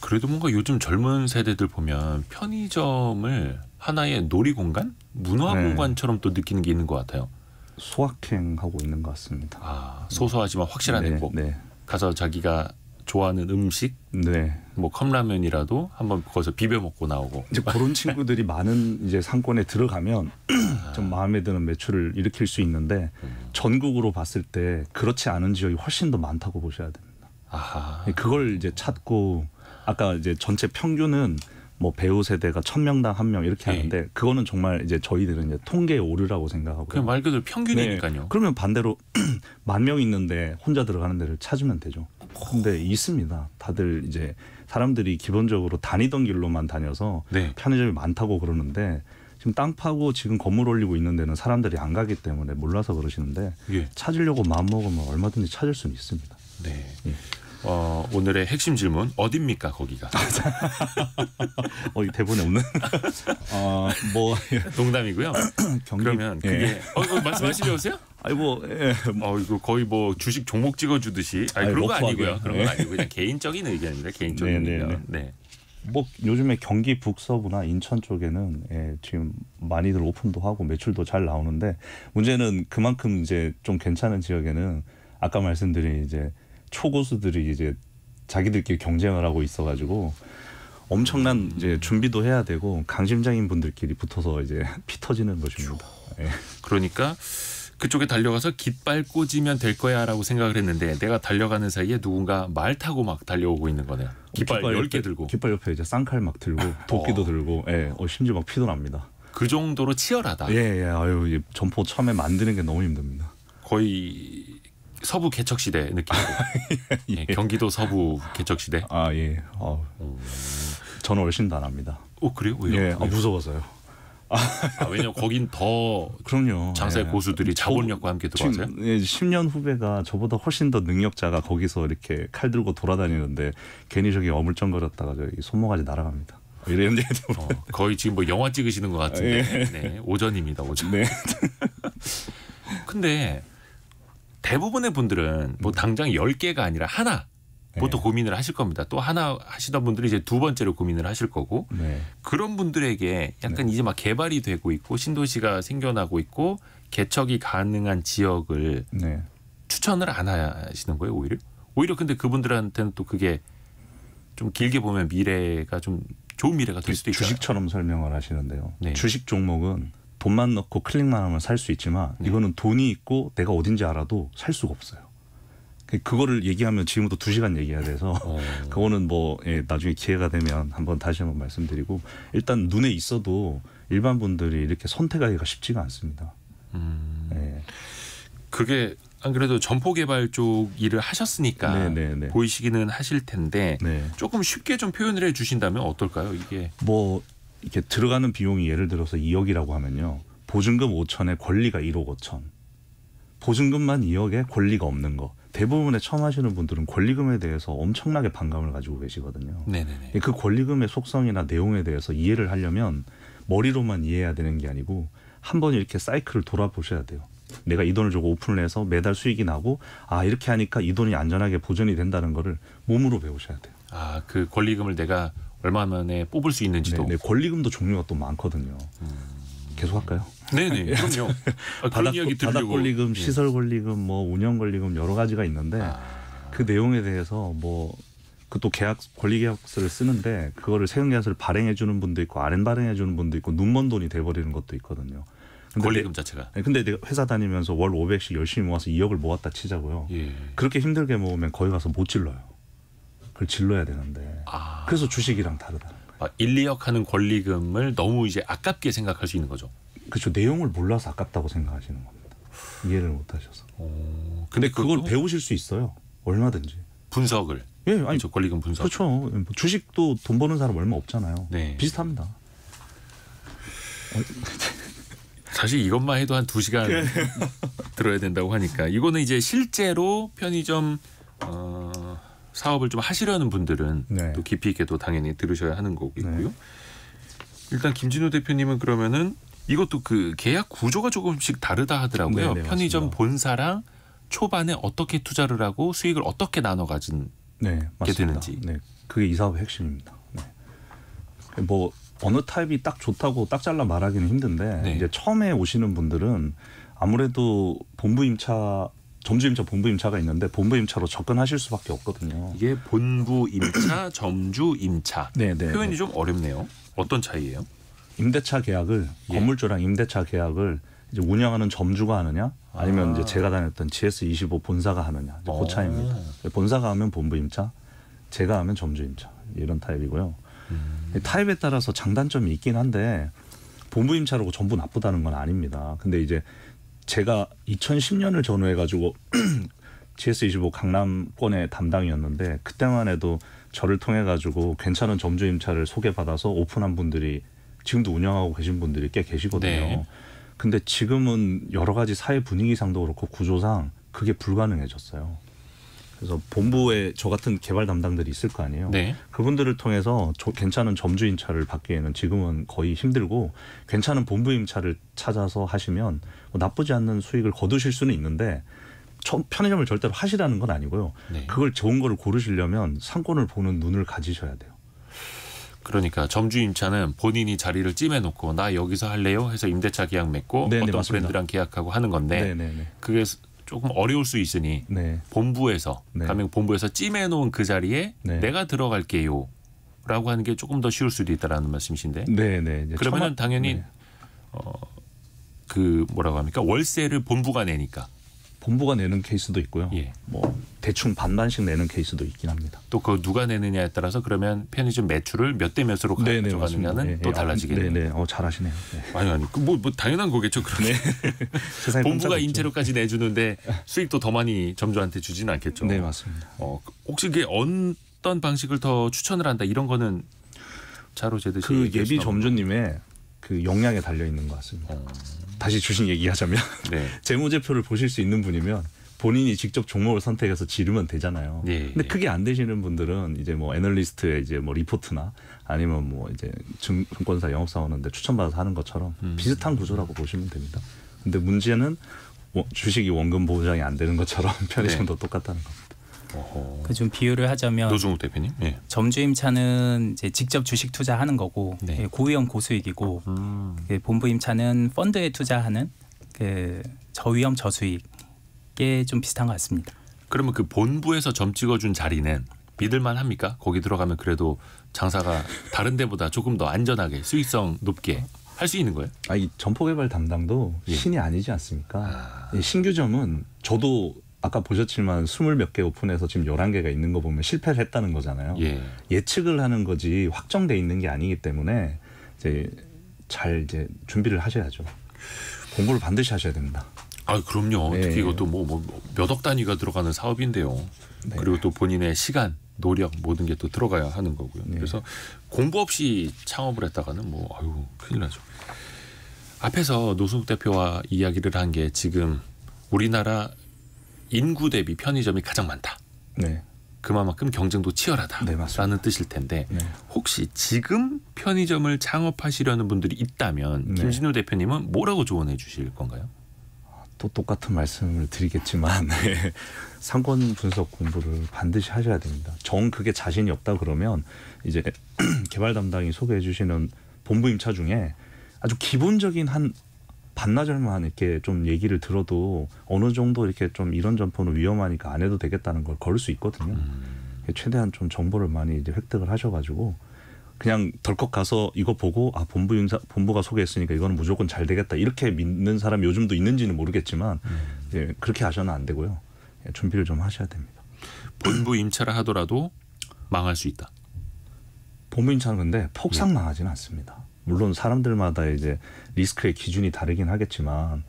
그래도 뭔가 요즘 젊은 세대들 보면 편의점을 하나의 놀이공간, 문화공간처럼 네. 또 느끼는 게 있는 것 같아요. 소확행하고 있는 것 같습니다. 아, 소소하지만 확실한 네, 행복. 네. 가서 자기가 좋아하는 음식, 네. 뭐 컵라면이라도 한번 거기서 비벼 먹고 나오고 이제 그런 친구들이 많은 이제 상권에 들어가면 *clears throat* 좀 마음에 드는 매출을 일으킬 수 있는데 전국으로 봤을 때 그렇지 않은 지역이 훨씬 더 많다고 보셔야 됩니다. 아하. 그걸 이제 찾고 아까 이제 전체 평균은 뭐 배우 세대가 천명당 한명 이렇게 예. 하는데 네. 그거는 정말 이제 저희들은 이제 통계 오류라고 생각하고 그냥 말 그대로 평균이니까요. 네. 그러면 반대로 *clears throat* 만 명 있는데 혼자 들어가는 데를 찾으면 되죠. 근데 있습니다. 다들 이제 사람들이 기본적으로 다니던 길로만 다녀서 네. 편의점이 많다고 그러는데 지금 땅 파고 지금 건물 올리고 있는 데는 사람들이 안 가기 때문에 몰라서 그러시는데 예. 찾으려고 마음 먹으면 얼마든지 찾을 수는 있습니다. 네. 예. 어, 오늘의 핵심 질문 어딥니까 거기가? *laughs* 어, 대본에 없는? 어, 뭐 예. 농담이고요. *clears throat* 경기... 그러면 예. 그게 어, 말씀하시려고세요? 아니 뭐, 예. 어, 이거 거의 뭐 주식 종목 찍어주듯이 아니, 아 그런 거 아니고요. 그런 건 예. 아니고 그냥 개인적인 의견입니다. 개인적인 네, 네, 의견. 네. 네. 뭐 요즘에 경기 북서부나 인천 쪽에는 예, 지금 많이들 오픈도 하고 매출도 잘 나오는데 문제는 그만큼 이제 좀 괜찮은 지역에는 아까 말씀드린 이제 초고수들이 이제 자기들끼리 경쟁을 하고 있어가지고 엄청난 이제 준비도 해야 되고 강심장인 분들끼리 붙어서 이제 *laughs* 피 터지는 것입니다. 예. 그러니까 그쪽에 달려가서 깃발 꽂으면 될 거야라고 생각을 했는데 내가 달려가는 사이에 누군가 말 타고 막 달려오고 있는 거네요. 깃발 열개 들고 깃발 옆에 이제 쌍칼 막 들고 *laughs* 도끼도 어. 들고 예. 어, 심지어 막 피도 납니다. 그 정도로 치열하다. 예, 예. 아유, 전포 처음에 만드는 게 너무 힘듭니다. 거의 서부 개척 시대 느낌으로 *laughs* 예. 예, 경기도 서부 개척 시대. 아 예. 어. 저는 훨씬 단합니다. 어 그래요? 왜요? 예. 아, 무서워서요. 아, 왜냐면 거긴 더 그럼요. 장사의 예. 고수들이 자본력과 함께 들어와서요. 예, 10년 후배가 저보다 훨씬 더 능력자가 거기서 이렇게 칼 들고 돌아다니는데 괜히 저기 어물쩡거렸다가 저기 손모가지 날아갑니다. 뭐 이런 얘 어, 거의 지금 뭐 영화 찍으시는 것 같은데 예. 네, 오전입니다 오전. 네. 근데 대부분의 분들은 뭐 음. 당장 10개가 아니라 하나 보통 네. 고민을 하실 겁니다. 또 하나 하시던 분들이 이제 두 번째로 고민을 하실 거고 네. 그런 분들에게 약간 네. 이제 막 개발이 되고 있고 신도시가 생겨나고 있고 개척이 가능한 지역을 네. 추천을 안 하시는 거예요 오히려 오히려 근데 그분들한테는 또 그게 좀 길게 보면 미래가 좀 좋은 미래가 될 수도 있어요. 주식처럼 설명을 하시는데요. 네. 주식 종목은 돈만 넣고 클릭만 하면 살 수 있지만 네. 이거는 돈이 있고 내가 어딘지 알아도 살 수가 없어요. 그, 그거를 얘기하면 지금부터 두 시간 얘기해야 돼서 어. *laughs* 그거는 뭐 예, 나중에 기회가 되면 한번 다시 한번 말씀드리고 일단 눈에 있어도 일반 분들이 이렇게 선택하기가 쉽지가 않습니다. 음. 예. 그게 안 그래도 점포 개발 쪽 일을 하셨으니까 네네네. 네, 네. 보이시기는 하실 텐데 네. 조금 쉽게 좀 표현을 해주신다면 어떨까요 이게? 뭐 이렇게 들어가는 비용이 예를 들어서 2억이라고 하면요. 보증금 5천에 권리가 1억 5천. 보증금만 2억에 권리가 없는 거. 대부분의 처음 하시는 분들은 권리금에 대해서 엄청나게 반감을 가지고 계시거든요. 네네네. 예, 그 권리금의 속성이나 내용에 대해서 이해를 하려면 머리로만 이해해야 되는 게 아니고 한번 이렇게 사이클을 돌아보셔야 돼요. 내가 이 돈을 주고 오픈을 해서 매달 수익이 나고 아 이렇게 하니까 이 돈이 안전하게 보존이 된다는 거를 몸으로 배우셔야 돼요. 아그 권리금을 내가 얼마 만에 뽑을 수 있는지도. 네, 네 권리금도 종류가 또 많거든요. 음. 계속 할까요? 네네 *laughs* 그럼요. 아, 바닥, 이야기 들리고. 바닥 권리금, 네. 시설 권리금, 뭐 운영 권리금 여러 가지가 있는데 아. 그 내용에 대해서 뭐 그 또 계약 권리 계약서를 쓰는데 그거를 세금 계약서를 발행해 주는 분도 있고 아랜 발행해 주는 분도 있고 눈먼 돈이 돼버리는 것도 있거든요. 근데 권리금 자체가. 네, 근데 내가 회사 다니면서 월 500씩 열심히 모아서 2억을 모았다 치자고요. 예. 그렇게 힘들게 모으면 거기 가서 못 질러요. 그걸 질러야 되는데 아. 그래서 주식이랑 다르다. 아, 1, 2억 하는 권리금을 너무 이제 아깝게 생각할 수 있는 거죠. 그렇죠. 내용을 몰라서 아깝다고 생각하시는 겁니다. 이해를 못 하셔서. 오, 어, 근데, 근데 그걸 배우실 수 있어요. 얼마든지. 분석을. 예, 아니 저 그렇죠. 권리금 분석. 그렇죠. 예, 뭐 주식도 돈 버는 사람 얼마 없잖아요. 네. 비슷합니다. 어, *laughs* 사실 이것만 해도 한 두시간 예. 들어야 된다고 하니까 이거는 이제 실제로 편의점 어 사업을 좀 하시려는 분들은 네. 또 깊이 있게도 당연히 들으셔야 하는 거고요. 네. 일단 김진우 대표님은 그러면은 이것도 그 계약 구조가 조금씩 다르다 하더라고요. 네네, 네, 편의점 맞습니다. 본사랑 초반에 어떻게 투자를 하고 수익을 어떻게 나눠 가진 네, 게 되는지. 네, 그게 이 사업의 핵심입니다. 네. 뭐 어느 타입이 딱 좋다고 딱 잘라 말하기는 힘든데 네. 이제 처음에 오시는 분들은 아무래도 본부 임차 점주임차, 본부임차가 있는데 본부임차로 접근하실 수밖에 없거든요. 이게 본부임차, *clears throat* 점주임차 네네. 네, 표현이 네. 좀 어렵네요. 어떤 차이예요? 임대차 계약을 예. 건물주랑 임대차 계약을 이제 운영하는 점주가 하느냐 아니면 아. 이제 제가 다녔던 GS25 본사가 하느냐 이제 그 어. 차이입니다. 본사가 하면 본부임차, 제가 하면 점주임차 이런 타입이고요. 음. 타입에 따라서 장단점이 있긴 한데 본부임차라 전부 나쁘다는 건 아닙니다. 근데 이제 제가 2010년을 전후해가지고 GS25 *clears throat* 강남권의 담당이었는데 그때만 해도 저를 통해 가지고 괜찮은 점주 임차를 소개받아서 오픈한 분들이 지금도 운영하고 계신 분들이 꽤 계시거든요. 네. 근데 지금은 여러 가지 사회 분위기상도 그렇고 구조상 그게 불가능해졌어요. 그래서 본부에 저 같은 개발 담당들이 있을 거 아니에요. 네. 그분들을 통해서 괜찮은 점주임차를 받기에는 지금은 거의 힘들고 괜찮은 본부임차를 찾아서 하시면 뭐 나쁘지 않는 수익을 거두실 수는 있는데 편의점을 절대로 하시라는 건 아니고요. 네. 그걸 좋은 거를 고르시려면 상권을 보는 눈을 가지셔야 돼요. 그러니까 점주임차는 본인이 자리를 찜해놓고 나 여기서 할래요 해서 임대차 계약 맺고 네네, 네, 어떤 맞습니다. 브랜드랑 계약하고 하는 건데 네네네. 네, 네. 그게 조금 어려울 수 있으니 네. 본부에서 네. 가면 본부에서 찜해 놓은 그 자리에 네. 내가 들어갈게요. 라고 하는 게 조금 더 쉬울 수도 있다라는 말씀이신데. 네, 네. 그러면은 당연히 네. 어그 뭐라고 합니까? 월세를 본부가 내니까 본부가 내는 케이스도 있고요. 예. 뭐 대충 반반씩 내는 케이스도 있긴 합니다. 또 그 누가 내느냐에 따라서 그러면 편의점 매출을 몇 대 몇으로 가져가느냐는 네, 또 예, 예. 달라지겠네요. 아, 네네, 어, 잘하시네요. 네. 아니 아니, 그 뭐, 뭐 당연한 거겠죠. 그런 네. *laughs* 본부가 인체료까지 내주는데 수익도 더 많이 점주한테 주지는 않겠죠. 네 맞습니다. 어, 혹시 이게 어떤 방식을 더 추천을 한다 이런 거는 자로 제듯이 그 예비 점주님의 그 역량에 달려 있는 것 같습니다. 어. 다시 주식 얘기하자면 *laughs* 네. 재무제표를 보실 수 있는 분이면 본인이 직접 종목을 선택해서 지르면 되잖아요. 네, 근데 네. 예. 그게 안 되시는 분들은 이제 뭐 애널리스트의 이제 뭐 리포트나 아니면 뭐 이제 증권사 영업사원한테 추천받아서 하는 것처럼 음. 비슷한 구조라고 보시면 됩니다. 근데 문제는 주식이 원금 보장이 안 되는 것처럼 *laughs* 편의점도 네. 똑같다는 겁니다. 그좀 비유를 하자면 노중욱 대표님 예. 점주임차는 이제 직접 주식 투자하는 거고 네. 예, 고위험 고수익이고 음. 그 본부임차는 펀드에 투자하는 그 저위험 저수익에 좀 비슷한 것 같습니다. 그러면 그 본부에서 점 찍어준 자리는 믿을만 합니까? 거기 들어가면 그래도 장사가 다른 데보다 조금 더 안전하게 수익성 높게 할 수 있는 거예요? 아이 점포 개발 담당도 예. 신이 아니지 않습니까? 아. 예, 신규점은 저도 아까 보셨지만 스물 몇 개 오픈해서 지금 열한 개가 있는 거 보면 실패를 했다는 거잖아요. 예. 측을 하는 거지 확정돼 있는 게 아니기 때문에 이제 잘 이제 준비를 하셔야죠. 공부를 반드시 하셔야 됩니다. 아 그럼요. 네. 특히 이것도 뭐, 뭐 몇 억 단위가 들어가는 사업인데요. 네. 그리고 또 본인의 시간, 노력 모든 게 또 들어가야 하는 거고요. 네. 그래서 공부 없이 창업을 했다가는 뭐 아유 큰일 나죠. 앞에서 노승욱 대표와 이야기를 한 게 지금 우리나라 인구 대비 편의점이 가장 많다. 네. 그만큼 경쟁도 치열하다라는 네, 뜻일 텐데 네. 혹시 지금 편의점을 창업하시려는 분들이 있다면 네. 김신우 대표님은 뭐라고 조언해 주실 건가요? 아, 또 똑같은 말씀을 드리겠지만 *laughs* 네. 상권 분석 공부를 반드시 하셔야 됩니다. 정 그게 자신이 없다 그러면 이제 *clears throat* 개발 담당이 소개해 주시는 본부 임차 중에 아주 기본적인 한 반나절만 이렇게 좀 얘기를 들어도 어느 정도 이렇게 좀 이런 점포는 위험하니까 안 해도 되겠다는 걸 걸을 수 있거든요. 음. 최대한 좀 정보를 많이 이제 획득을 하셔가지고 그냥 덜컥 가서 이거 보고 아 본부 인사 본부가 소개했으니까 이거는 무조건 잘 되겠다 이렇게 믿는 사람이 요즘도 있는지는 모르겠지만 음. 예, 그렇게 하셔는 안 되고요 예, 준비를 좀 하셔야 됩니다. 본부 임차를 하더라도 망할 수 있다. 본부 임차는 근데 폭삭 예. 망하지는 않습니다. 물론 사람들마다 이제 리스크의 기준이 다르긴 하겠지만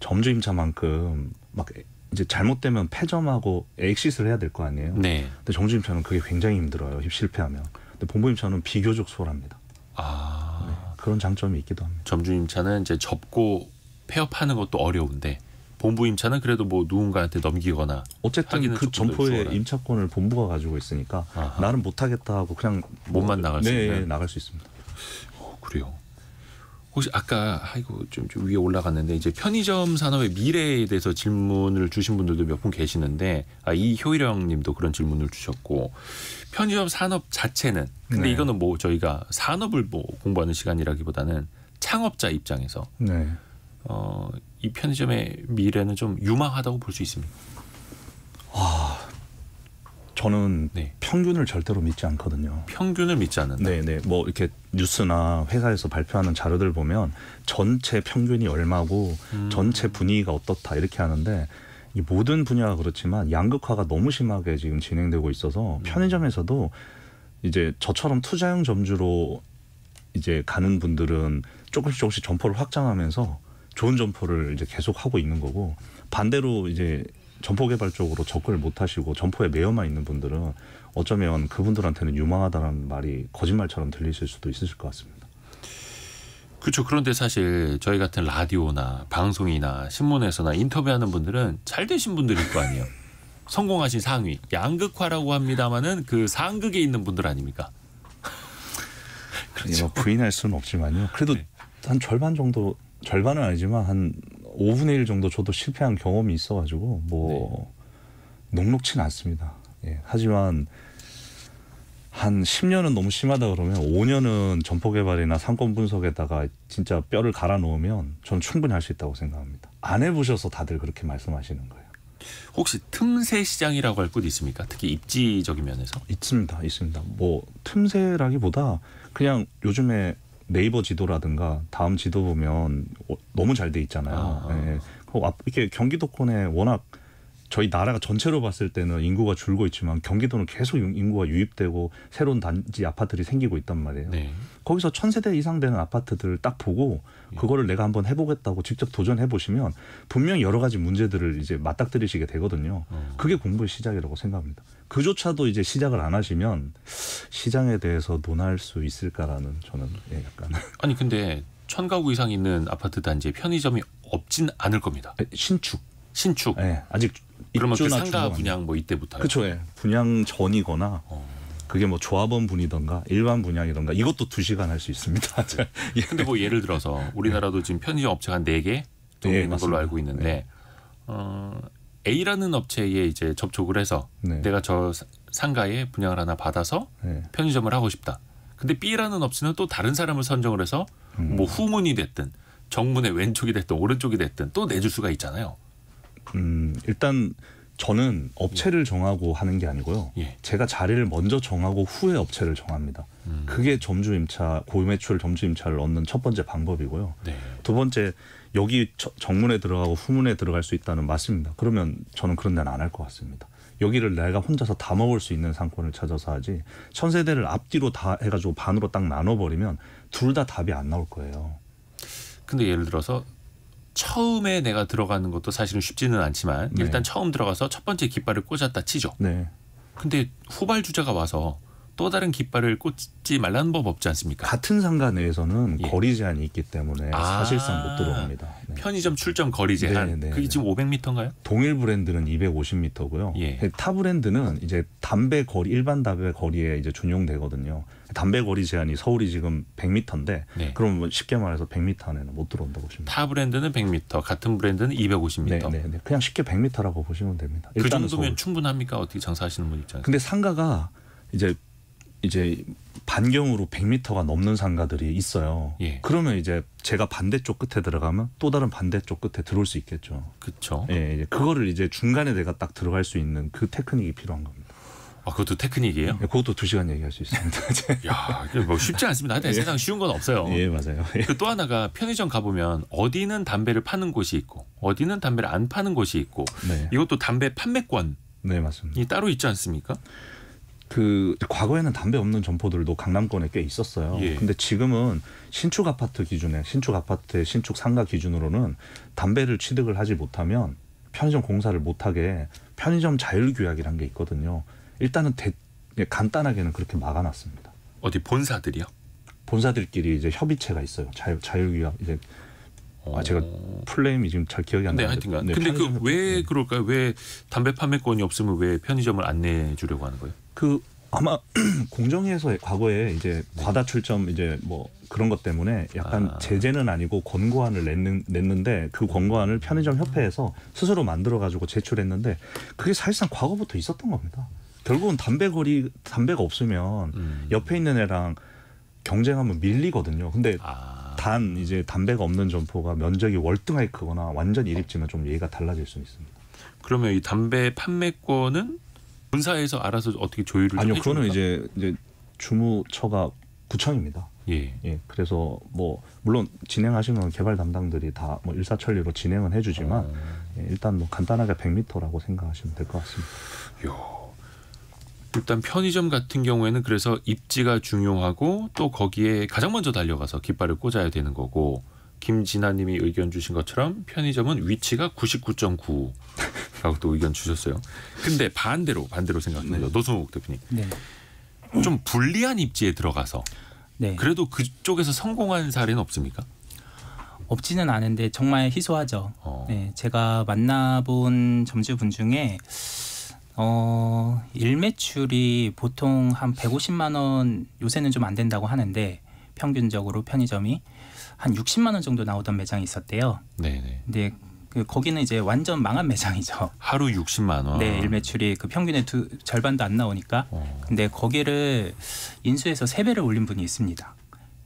점주 임차만큼 막 이제 잘못되면 폐점하고 엑시스를 해야 될 거 아니에요. 네. 근데 정주 임차는 그게 굉장히 힘들어요. 실패하면. 근데 본부 임차는 비교적 수월합니다. 아. 네, 그런 장점이 있기도 합니다. 점주 임차는 이제 접고 폐업하는 것도 어려운데 본부 임차는 그래도 뭐 누군가한테 넘기거나 어쨌든 그 점포의 임차권을 본부가 가지고 있으니까 아하. 나는 못하겠다 하고 그냥 못만 뭐 나갈 수 네, 있는 네, 나갈 수 있습니다. 어, 그래요. 혹시 아까 아이고 좀, 좀 위에 올라갔는데 이제 편의점 산업의 미래에 대해서 질문을 주신 분들도 몇 분 계시는데 아, 이효령님도 그런 질문을 주셨고 편의점 산업 자체는 근데 네. 이거는 뭐 저희가 산업을 뭐 공부하는 시간이라기보다는 창업자 입장에서 네. 어, 이 편의점의 미래는 좀 유망하다고 볼 수 있습니다. 와 저는 네. 평균을 절대로 믿지 않거든요. 평균을 믿지 않는다. 네, 네. 뭐 이렇게 뉴스나 회사에서 발표하는 자료들 보면 전체 평균이 얼마고 음. 전체 분위기가 어떻다 이렇게 하는데 이 모든 분야가 그렇지만 양극화가 너무 심하게 지금 진행되고 있어서 음. 편의점에서도 이제 저처럼 투자형 점주로 이제 가는 분들은 조금씩 조금씩 점포를 확장하면서 좋은 점포를 이제 계속 하고 있는 거고 반대로 이제 점포 개발 쪽으로 접근을 못 하시고 점포에 매여만 있는 분들은 어쩌면 그분들한테는 유망하다는 말이 거짓말처럼 들리실 수도 있으실 것 같습니다. 그렇죠. 그런데 사실 저희 같은 라디오나 방송이나 신문에서나 인터뷰하는 분들은 잘 되신 분들일 거 아니에요. *laughs* 성공하신 상위 양극화라고 합니다만은 그 상극에 있는 분들 아닙니까? 그렇죠. 뭐 부인할 수는 없지만요. 그래도 네. 한 절반 정도 절반은 아니지만 한 5분의1 정도 저도 실패한 경험이 있어가지고 뭐 네. 녹록진 치 않습니다. 예. 하지만 한1 0년은 너무 심하다 그러면 5년은 점포 개발이나 상권 분석에다가 진짜 뼈를 갈아 놓으면 전 충분히 할 수 있다고 생각합니다. 안 해보셔서 다들 그렇게 말씀하시는 거예요. 혹시 틈새 시장이라고 할 곳이 있습니까? 특히 입지적인 면에서? 있습니다, 있습니다. 뭐 틈새라기보다 그냥 요즘에 네이버 지도라든가 다음 지도 보면 너무 잘 돼 있잖아요. 아. 예. 그 이렇게 경기도권에 워낙 저희 나라가 전체로 봤을 때는 인구가 줄고 있지만 경기도는 계속 인구가 유입되고 새로운 단지 아파트들이 생기고 있단 말이에요. 네. 거기서 천 세대 이상 되는 아파트들을 딱 보고 예. 그거를 내가 한번 해보겠다고 직접 도전해 보시면 분명 히 여러 가지 문제들을 이제 맞닥뜨리시게 되거든요. 어. 그게 공부의 시작이라고 생각합니다. 그조차도 이제 시작을 안 하시면 시장에 대해서 논할 수 있을까라는 저는 예, 약간 *laughs* 아니 근데 천 가구 이상 있는 아파트 단지에 편의점이 없진 않을 겁니다. 신축 신축 네, 아직 그러면 그 상가 분양 뭐 이때부터 그렇죠. 예. 분양 전이거나 어. 그게 뭐 조합원 분이던가 일반 분양이던가 이것도 두 시간 할 수 있습니다. *laughs* 예. 근데 뭐 예를 들어서 우리나라도 지금 편의점 업체가 네개 정도 예, 있는 걸로 알고 있는데 예. 어, A라는 업체에 이제 접촉을 해서 네. 내가 저 상가에 분양을 하나 받아서 네. 편의점을 하고 싶다. 근데 B라는 업체는 또 다른 사람을 선정을 해서 뭐 음. 뭐 후문이 됐든 정문의 왼쪽이 됐든 오른쪽이 됐든 또 내줄 수가 있잖아요. 음, 일단 저는 업체를 예. 정하고 하는 게 아니고요. 예. 제가 자리를 먼저 정하고 후에 업체를 정합니다. 음. 그게 점주 임차 고매출 유 점주 임차를 얻는 첫 번째 방법이고요. 네. 두 번째 여기 정문에 들어가고 후문에 들어갈 수 있다는 맞습니다. 그러면 저는 그런 데는 안 할 것 같습니다. 여기를 내가 혼자서 다 먹을 수 있는 상권을 찾아서 하지 천세대를 앞뒤로 다 해가지고 반으로 딱 나눠버리면 둘 다 답이 안 나올 거예요. 근데 예를 들어서 처음에 내가 들어가는 것도 사실은 쉽지는 않지만 네. 일단 처음 들어가서 첫 번째 깃발을 꽂았다 치죠. 네. 근데 후발 주자가 와서 또 다른 깃발을 꽂지 말라는 법 없지 않습니까? 같은 상가 내에서는 예. 거리 제한이 있기 때문에 아, 사실상 못 들어갑니다. 네. 편의점 출점 거리 제한. 네네네. 네, 그게 네. 지금 500m인가요? 동일 브랜드는 250m고요. 예. 네, 타 브랜드는 이제 담배 거리 일반 담배 거리에 이제 준용되거든요. 담배 거리 제한이 서울이 지금 100m인데 네. 그럼 뭐 쉽게 말해서 100m 안에는 못 들어온다고 보시면 타 브랜드는 100m, 같은 브랜드는 250m. 네, 네, 그냥 쉽게 100m라고 보시면 됩니다. 그 정도면 서울. 충분합니까? 어떻게 장사하시는 분 입장에서? 근데 상가가 이제 이제 반경으로 100m가 넘는 상가들이 있어요. 예. 그러면 이제 제가 반대쪽 끝에 들어가면 또 다른 반대쪽 끝에 들어올 수 있겠죠. 그렇죠. 예, 이제 예. 그거를 이제 중간에 내가 딱 들어갈 수 있는 그 테크닉이 필요한 겁니다. 아, 그것도 테크닉이에요? 예, 그것도 두 시간 얘기할 수 있습니다. *laughs* 야, 뭐 쉽지 않습니다. 하여튼 예. 세상 쉬운 건 없어요. 예, 맞아요. 예. 그또 하나가 편의점 가보면 어디는 담배를 파는 곳이 있고 어디는 담배를 안 파는 곳이 있고 네. 이것도 담배 판매권. 네, 맞습니다. 이 따로 있지 않습니까? 그 과거에는 담배 없는 점포들도 강남권에 꽤 있었어요. 예. 근데 지금은 신축 아파트 기준에 신축 아파트 신축 상가 기준으로는 담배를 취득을 하지 못하면 편의점 공사를 못하게 편의점 자율규약이라는 게 있거든요. 일단은 대, 예, 간단하게는 그렇게 막아놨습니다. 어디 본사들이요? 본사들끼리 이제 협의체가 있어요. 자율 자율규약 이제 어. 아 제가 플레임이 지금 잘 기억이 안 네, 나는데. 하여튼간. 네, 근데 그왜 네. 그럴까요? 왜 담배 판매권이 없으면 왜 편의점을 안내해 주려고 하는 거예요? 그 아마 *clears throat* 공정위에서 과거에 이제 네. 과다 출점 이제 뭐 그런 것 때문에 약간 아. 제재는 아니고 권고안을 냈는, 냈는데 그 권고안을 편의점 협회에서 스스로 만들어 가지고 제출했는데 그게 사실상 과거부터 있었던 겁니다. 결국은 담배 거리 담배가 없으면 음. 옆에 있는 애랑 경쟁하면 밀리거든요. 근데 아. 단 이제 담배가 없는 점포가 면적이 월등하게 크거나 완전 이립지만좀 얘기가 달라질 수는 있습니다. 그러면 이 담배 판매권은 본사에서 알아서 어떻게 조율을 아니요 그거는 이제 이제 주무처가 구청입니다. 예. 예. 그래서 뭐 물론 진행하시면 개발 담당들이 다뭐 일사천리로 진행은 해주지만 아. 예, 일단 뭐 간단하게 100m라고 생각하시면 될 것 같습니다. 요. 일단 편의점 같은 경우에는 그래서 입지가 중요하고 또 거기에 가장 먼저 달려가서 깃발을 꽂아야 되는 거고 김진아님이 의견 주신 것처럼 편의점은 위치가 99.9라고 또 의견 주셨어요. 근데 반대로 반대로 생각해요다 네. 노승욱 대표님. 네. 좀 불리한 입지에 들어가서 네. 그래도 그쪽에서 성공한 사례는 없습니까? 없지는 않은데 정말 희소하죠. 어. 네, 제가 만나본 점주분 중에 어, 일매출이 보통 한 150만 원 요새는 좀 안 된다고 하는데 평균적으로 편의점이 한 60만 원 정도 나오던 매장이 있었대요. 네네. 근데 그 거기는 이제 완전 망한 매장이죠. 하루 60만 원. 네, 일매출이 그 평균의 두 절반도 안 나오니까. 어. 근데 거기를 인수해서 세 배를 올린 분이 있습니다.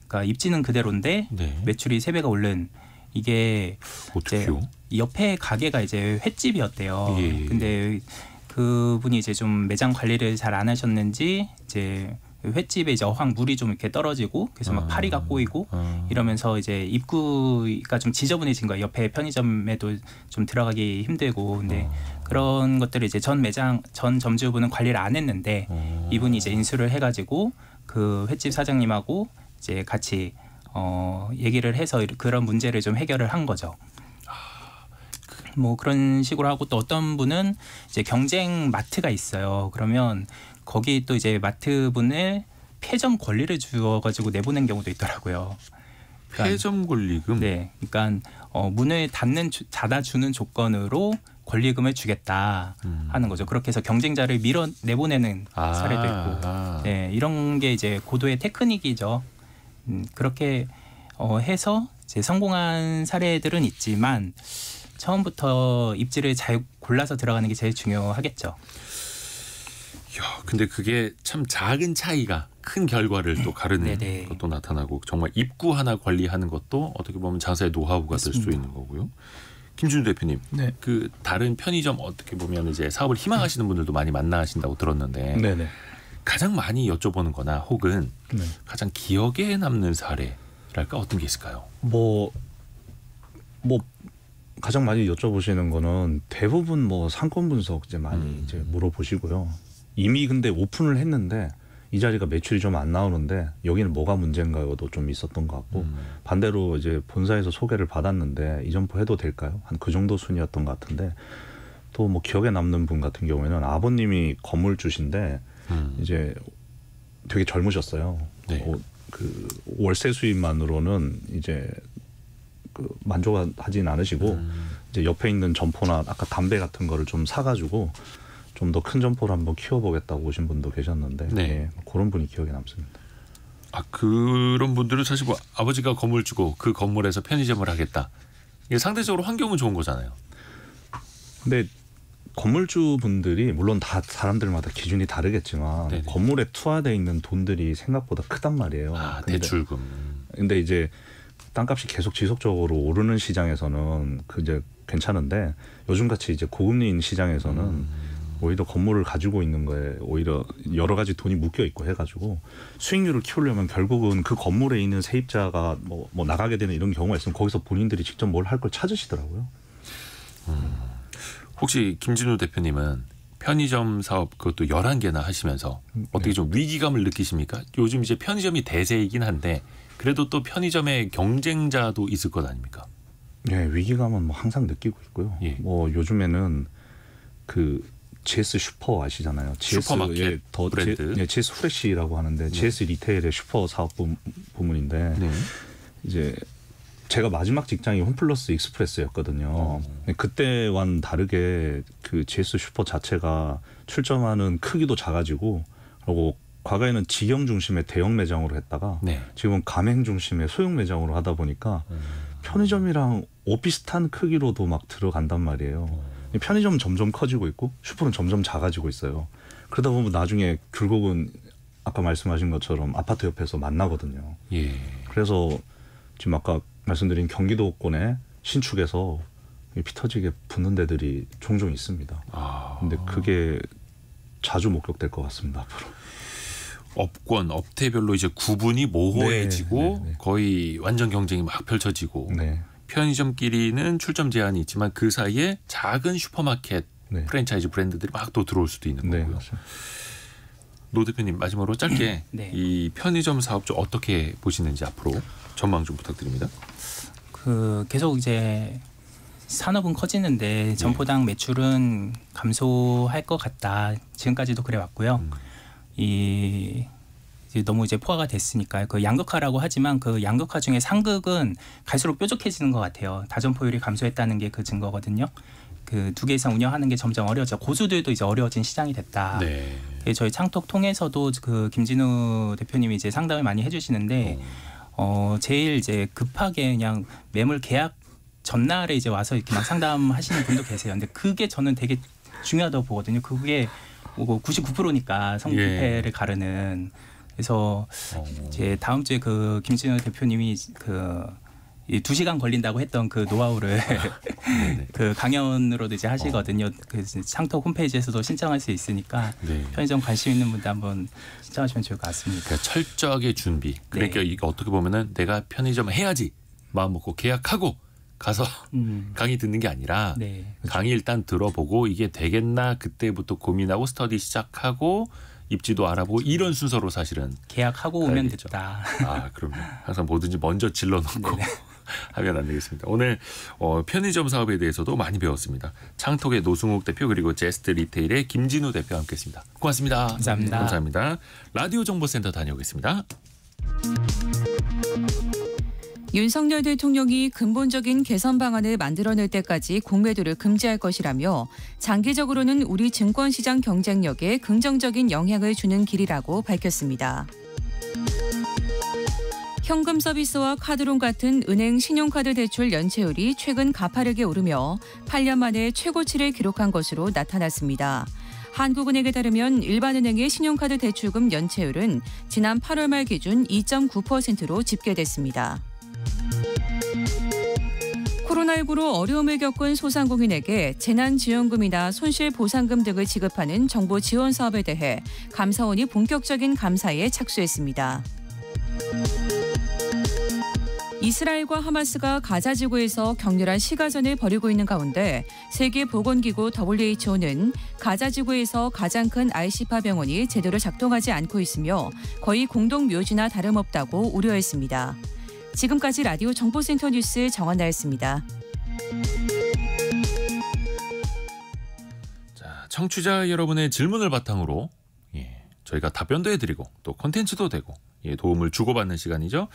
그러니까 입지는 그대로인데 네. 매출이 세 배가 올른 이게 어떻게요? 옆에 가게가 이제 횟집이었대요. 예. 예, 예. 근데 그분이 이제 좀 매장 관리를 잘 안 하셨는지 이제 횟집에 이제 어항 물이 좀 이렇게 떨어지고 그래서 막 아, 파리가 꼬이고 아. 이러면서 이제 입구가 좀 지저분해진 거예요. 옆에 편의점에도 좀 들어가기 힘들고 근데 아. 그런 것들을 이제 전 매장 전 점주분은 관리를 안 했는데 아. 이분이 이제 인수를 해가지고 그 횟집 사장님하고 이제 같이 어 얘기를 해서 그런 문제를 좀 해결을 한 거죠. 아. 뭐 그런 식으로 하고 또 어떤 분은 이제 경쟁 마트가 있어요. 그러면 거기 또 이제 마트분을 폐점 권리를 주어가지고 내보낸 경우도 있더라고요. 그러니까, 폐점 권리금. 네, 그러니까 어, 문을 닫는 닫아주는 조건으로 권리금을 주겠다 음. 하는 거죠. 그렇게 해서 경쟁자를 밀어 내보내는 아. 사례도 있고, 아. 네, 이런 게 이제 고도의 테크닉이죠. 음, 그렇게 어, 해서 이제 성공한 사례들은 있지만 처음부터 입지를 잘 골라서 들어가는 게 제일 중요하겠죠. 야, 근데 그게 참 작은 차이가 큰 결과를 또 가르는 네, 네. 것도 나타나고 정말 입구 하나 관리하는 것도 어떻게 보면 자세의 노하우가 될 수 있는 거고요. 김준우 대표님, 네. 그 다른 편의점 어떻게 보면 이제 사업을 희망하시는 분들도 많이 만나신다고 들었는데 네네. 네. 가장 많이 여쭤보는거나 혹은 네. 가장 기억에 남는 사례랄까 어떤 게 있을까요? 뭐뭐 뭐 가장 많이 여쭤보시는 거는 대부분 뭐 상권 분석 이제 많이 음. 이제 물어보시고요. 이미 근데 오픈을 했는데 이 자리가 매출이 좀 안 나오는데 여기는 뭐가 문제인가요도 좀 있었던 것 같고 음. 반대로 이제 본사에서 소개를 받았는데 이 점포 해도 될까요? 한 그 정도 순이었던 것 같은데 또 뭐 기억에 남는 분 같은 경우에는 아버님이 건물 주신데 음. 이제 되게 젊으셨어요. 네. 어, 그 월세 수입만으로는 이제 그 만족하진 않으시고 음. 이제 옆에 있는 점포나 아까 담배 같은 거를 좀 사가지고 좀더큰 점포를 한번 키워보겠다고 오신 분도 계셨는데 네. 예, 그런 분이 기억에 남습니다. 아 그런 분들은 사실 뭐 아버지가 건물 주고 그 건물에서 편의점을 하겠다. 이게 상대적으로 환경은 좋은 거잖아요. 근데 건물주 분들이 물론 다 사람들마다 기준이 다르겠지만 네네. 건물에 투하돼 있는 돈들이 생각보다 크단 말이에요. 아, 근데, 대출금. 근데 이제 땅값이 계속 지속적으로 오르는 시장에서는 그 이제 괜찮은데 요즘 같이 이제 고금리인 시장에서는 음. 오히려 건물을 가지고 있는 거에 오히려 여러 가지 돈이 묶여 있고 해가지고 수익률을 키우려면 결국은 그 건물에 있는 세입자가 뭐, 뭐 나가게 되는 이런 경우가 있으면 거기서 본인들이 직접 뭘 할 걸 찾으시더라고요. 음. 혹시 김진우 대표님은 편의점 사업 그것도 열한 개나 하시면서 어떻게 네. 좀 위기감을 느끼십니까? 요즘 이제 편의점이 대세이긴 한데 그래도 또 편의점의 경쟁자도 있을 것 아닙니까? 예, 위기감은 뭐 항상 느끼고 있고요. 예. 뭐 요즘에는 그 GS 슈퍼 아시잖아요. GS, 슈퍼마켓 예, 더 브랜드. 예, GS 프레시라고 하는데 네. GS 리테일의 슈퍼 사업 부, 문인데 네. 이제 제가 마지막 직장이 홈플러스 익스프레스였거든요. 음. 그때와는 다르게 그 GS 슈퍼 자체가 출점하는 크기도 작아지고 그리고 과거에는 직영 중심의 대형 매장으로 했다가 네. 지금은 가맹 중심의 소형 매장으로 하다 보니까 음. 편의점이랑 오비슷한 크기로도 막 들어간단 말이에요. 음. 편의점 은 점점 커지고 있고 슈퍼는 점점 작아지고 있어요. 그러다 보면 나중에 결국은 아까 말씀하신 것처럼 아파트 옆에서 만나거든요. 예. 그래서 지금 아까 말씀드린 경기도권에 신축에서 피터지게 붙는 데들이 종종 있습니다. 아. 근데 그게 자주 목격될 것 같습니다. 앞으로. 업권, 업태별로 이제 구분이 모호해지고 네, 네, 네. 네. 거의 완전 경쟁이 막 펼쳐지고 네. 편의점끼리는 출점 제한이 있지만 그 사이에 작은 슈퍼마켓 네. 프랜차이즈 브랜드들이 막 또 들어올 수도 있는 네, 거고요. 네, 노 대표님 마지막으로 짧게 *clears throat* 네. 이 편의점 사업 좀 어떻게 보시는지 앞으로 전망 좀 부탁드립니다. 그 계속 이제 산업은 커지는데 네. 점포당 매출은 감소할 것 같다. 지금까지도 그래 왔고요. 음. 이 이제 너무 이제 포화가 됐으니까 그 양극화라고 하지만 그 양극화 중에 상극은 갈수록 뾰족해지는 것 같아요. 다점포율이 감소했다는 게 그 증거거든요. 그 두 개 이상 운영하는 게 점점 어려져 고수들도 이제 어려워진 시장이 됐다. 네. 예, 저희 창톡 통해서도 그 김진우 대표님이 이제 상담을 많이 해주시는데 어. 어, 제일 이제 급하게 그냥 매물 계약 전날에 이제 와서 이렇게 막 상담하시는 분도 계세요. 근데 그게 저는 되게 중요하다고 보거든요. 그게 99%니까 뭐 성부패를 예. 가르는 그래서 어. 이제 다음 주에 그 김진호 대표님이 그 이두 시간 걸린다고 했던 그 노하우를 *laughs* 네, 네. 그 강연으로도 이제 하시거든요. 어. 그 상터 홈페이지에서도 신청할 수 있으니까 네. 편의점 관심 있는 분들 한번 신청하시면 좋을 것 같습니다. 그러니까 철저하게 준비. 그러니까 네. 이거 어떻게 보면은 내가 편의점 해야지 마음 먹고 계약하고 가서 음. *laughs* 강의 듣는 게 아니라 네. 강의 일단 들어보고 이게 되겠나 그때부터 고민하고 스터디 시작하고 입지도 알아보고 이런 순서로 사실은 계약하고 오면 가죠 됐다. 아 그럼요. 항상 뭐든지 먼저 질러놓고 네. *laughs* 하면 안 되겠습니다. 오늘 어, 편의점 사업에 대해서도 많이 배웠습니다. 창톡의 노승욱 대표 그리고 제스트 리테일의 김진우 대표와 함께했습니다. 고맙습니다. 감사합니다. 감사합니다. 라디오 정보센터 다녀오겠습니다. 윤석열 대통령이 근본적인 개선 방안을 만들어낼 때까지 공매도를 금지할 것이라며 장기적으로는 우리 증권시장 경쟁력에 긍정적인 영향을 주는 길이라고 밝혔습니다. 현금 서비스와 카드론 같은 은행 신용카드 대출 연체율이 최근 가파르게 오르며 8년 만에 최고치를 기록한 것으로 나타났습니다. 한국은행에 따르면 일반은행의 신용카드 대출금 연체율은 지난 8월 말 기준 2.9%로 집계됐습니다. 코로나19로 어려움을 겪은 소상공인에게 재난지원금이나 손실보상금 등을 지급하는 정부 지원 사업에 대해 감사원이 본격적인 감사에 착수했습니다. 이스라엘과 하마스가 가자 지구에서 격렬한 시가전을 벌이고 있는 가운데 세계보건기구 WHO는 가자 지구에서 가장 큰 r c 파 병원이 제대로 작동하지 않고 있으며 거의 공동 묘지나 다름없다고 우려했습니다. 지금까지 라디오 정보센터 뉴스 정원나였습니다. 자, 청취자 여러분의 질문을 바탕으로 예, 저희가 답변도 해드리고 또 콘텐츠도 되고 예, 도움을 주고받는 시간이죠.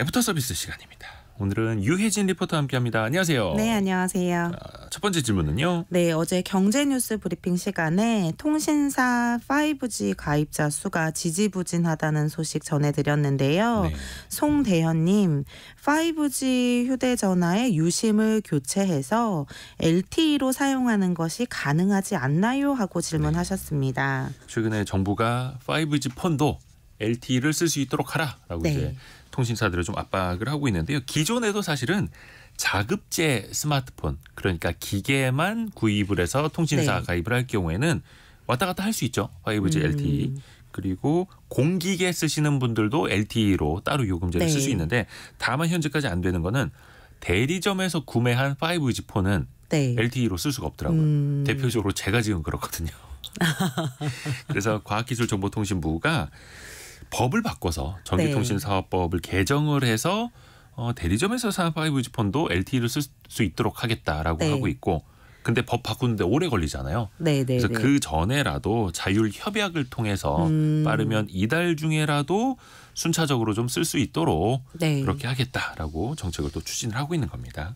애프터 서비스 시간입니다. 오늘은 유혜진 리포터 와 함께합니다. 안녕하세요. 네, 안녕하세요. 첫 번째 질문은요. 네, 어제 경제뉴스 브리핑 시간에 통신사 5G 가입자 수가 지지부진하다는 소식 전해드렸는데요. 네. 송대현님, 5G 휴대전화의 유심을 교체해서 LTE로 사용하는 것이 가능하지 않나요? 하고 네. 질문하셨습니다. 네. 최근에 정부가 5G 폰도 LTE를 쓸 수 있도록 하라라고 네. 이제 통신사들을 좀 압박을 하고 있는데요. 기존에도 사실은 자급제 스마트폰 그러니까 기계만 구입을 해서 통신사 네. 가입을 할 경우에는 왔다 갔다 할 수 있죠. 5G 음. LTE. 그리고 공기계 쓰시는 분들도 LTE로 따로 요금제를 네. 쓸수 있는데 다만 현재까지 안 되는 거는 대리점에서 구매한 5G 폰은 네. LTE로 쓸 수가 없더라고요. 음. 대표적으로 제가 지금 그렇거든요. *laughs* 그래서 과학기술정보통신부가 법을 바꿔서 전기통신사업법을 네. 개정을 해서 어, 대리점에서 사는 5G폰도 LTE를 쓸 수 있도록 하겠다라고 네. 하고 있고 근데 법 바꾸는데 오래 걸리잖아요. 네, 네 그래서 네. 그 전에라도 자율 협약을 통해서 음. 빠르면 이달 중에라도 순차적으로 좀 쓸 수 있도록 네. 그렇게 하겠다라고 정책을 또 추진을 하고 있는 겁니다.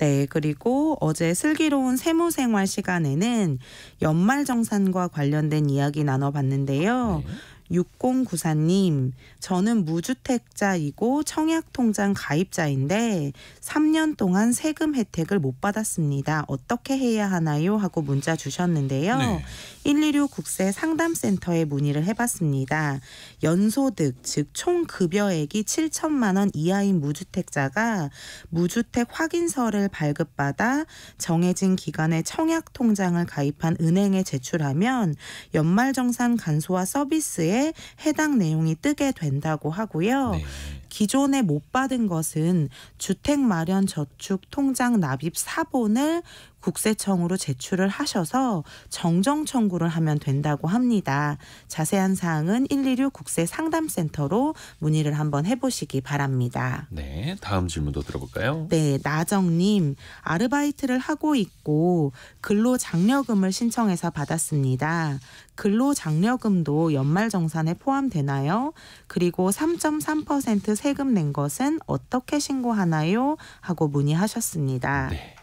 네, 그리고 어제 슬기로운 세무생활 시간에는 연말 정산과 관련된 이야기 나눠봤는데요. 네. 6094님, 저는 무주택자이고 청약통장 가입자인데 3년 동안 세금 혜택을 못 받았습니다. 어떻게 해야 하나요? 하고 문자 주셨는데요. 네. 116 국세 상담센터에 문의를 해봤습니다. 연소득, 즉 총 급여액이 7천만 원 이하인 무주택자가 무주택 확인서를 발급받아 정해진 기간에 청약통장을 가입한 은행에 제출하면 연말정산 간소화 서비스에 경에 해당 내용이 뜨게 된다고 하고요. 네. 기존에 못 받은 것은 주택 마련 저축 통장 납입 사본을 국세청으로 제출을 하셔서 정정 청구를 하면 된다고 합니다. 자세한 사항은 126 국세 상담센터로 문의를 한번 해보시기 바랍니다. 네, 다음 질문도 들어볼까요? 네, 나정님 아르바이트를 하고 있고 근로장려금을 신청해서 받았습니다. 근로장려금도 연말정산에 포함되나요? 그리고 3.3% 세금 낸 것은 어떻게 신고하나요? 하고 문의하셨습니다. 네.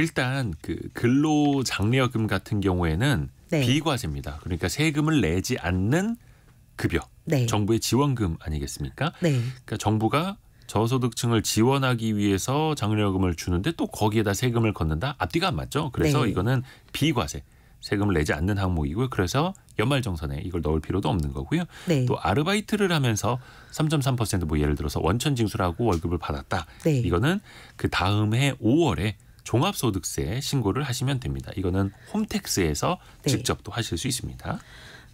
일단 그 근로 장려금 같은 경우에는 네. 비과세입니다. 그러니까 세금을 내지 않는 급여, 네. 정부의 지원금 아니겠습니까? 네. 그러니까 정부가 저소득층을 지원하기 위해서 장려금을 주는데 또 거기에다 세금을 걷는다 앞뒤가 안 맞죠. 그래서 네. 이거는 비과세. 세금을 내지 않는 항목이고요. 그래서 연말정산에 이걸 넣을 필요도 없는 거고요. 네. 또 아르바이트를 하면서 3.3%뭐 예를 들어서 원천 징수라고 월급을 받았다. 네. 이거는 그 다음 해 5월에 종합소득세 신고를 하시면 됩니다. 이거는 홈택스에서 네. 직접 또 하실 수 있습니다.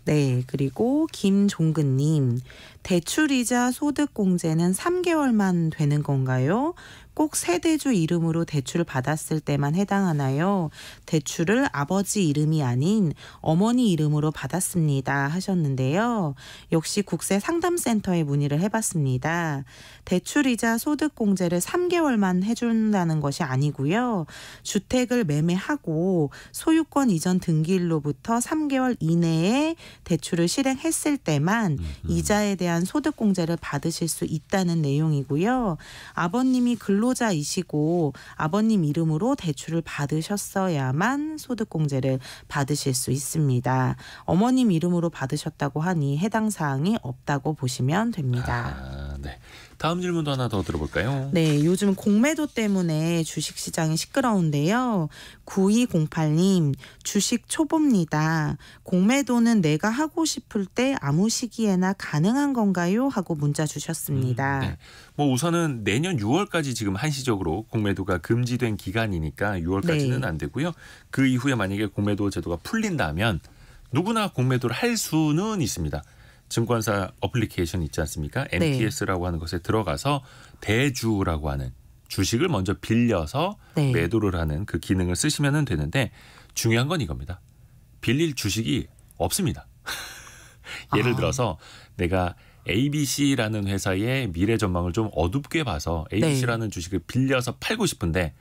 네, 그리고 김종근님, 대출이자 소득공제는 3개월만 되는 건가요? 꼭 세대주 이름으로 대출을 받았을 때만 해당하나요? 대출을 아버지 이름이 아닌 어머니 이름으로 받았습니다 하셨는데요. 역시 국세 상담센터에 문의를 해봤습니다. 대출이자 소득공제를 3개월만 해준다는 것이 아니고요. 주택을 매매하고 소유권 이전 등기일로부터 3개월 이내에 대출을 실행했을 때만 이자에 대한 소득공제를 받으실 수 있다는 내용이고요. 아버님이 근로 근로자이시고 아버님 이름으로 대출을 받으셨어야만 소득공제를 받으실 수 있습니다. 어머님 이름으로 받으셨다고 하니 해당 사항이 없다고 보시면 됩니다. 아, 네. 다음 질문도 하나 더 들어볼까요? 네, 요즘 공매도 때문에 주식 시장이 시끄러운데요. 9208님, 주식 초보입니다. 공매도는 내가 하고 싶을 때 아무 시기에나 가능한 건가요? 하고 문자 주셨습니다. 음, 네. 뭐 우선은 내년 6월까지 지금 한시적으로 공매도가 금지된 기간이니까 6월까지는 네. 안 되고요. 그 이후에 만약에 공매도 제도가 풀린다면 누구나 공매도를 할 수는 있습니다. 증권사 어플리케이션 있지 않습니까? MTS라고 네. 하는 것에 들어가서 대주라고 하는 주식을 먼저 빌려서 네. 매도를 하는 그 기능을 쓰시면 되는데 중요한 건 이겁니다. 빌릴 주식이 없습니다. *laughs* 예를 아. 들어서 내가 ABC라는 회사의 미래 전망을 좀 어둡게 봐서 ABC라는 네. 주식을 빌려서 팔고 싶은데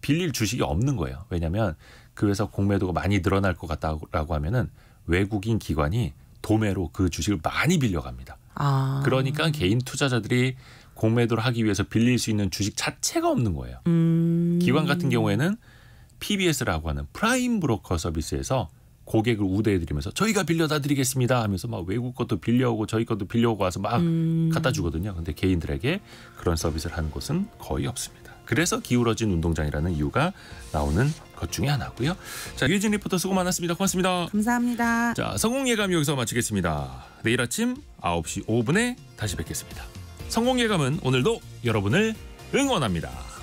빌릴 주식이 없는 거예요. 왜냐하면 그 회사 공매도가 많이 늘어날 것 같다라고 하면은 외국인 기관이 도매로 그 주식을 많이 빌려갑니다. 아. 그러니까 개인 투자자들이 공매도를 하기 위해서 빌릴 수 있는 주식 자체가 없는 거예요. 음. 기관 같은 경우에는 PBS라고 하는 프라임 브로커 서비스에서 고객을 우대해드리면서 저희가 빌려다 드리겠습니다 하면서 막 외국 것도 빌려오고 저희 것도 빌려오고 와서 막 음. 갖다 주거든요. 근데 개인들에게 그런 서비스를 하는 곳은 거의 없습니다. 그래서 기울어진 운동장이라는 이유가 나오는 것 중에 하나고요. 자 유진 리포터 수고 많았습니다. 고맙습니다. 감사합니다. 자 성공 예감 여기서 마치겠습니다. 내일 아침 9시 5분에 다시 뵙겠습니다. 성공 예감은 오늘도 여러분을 응원합니다.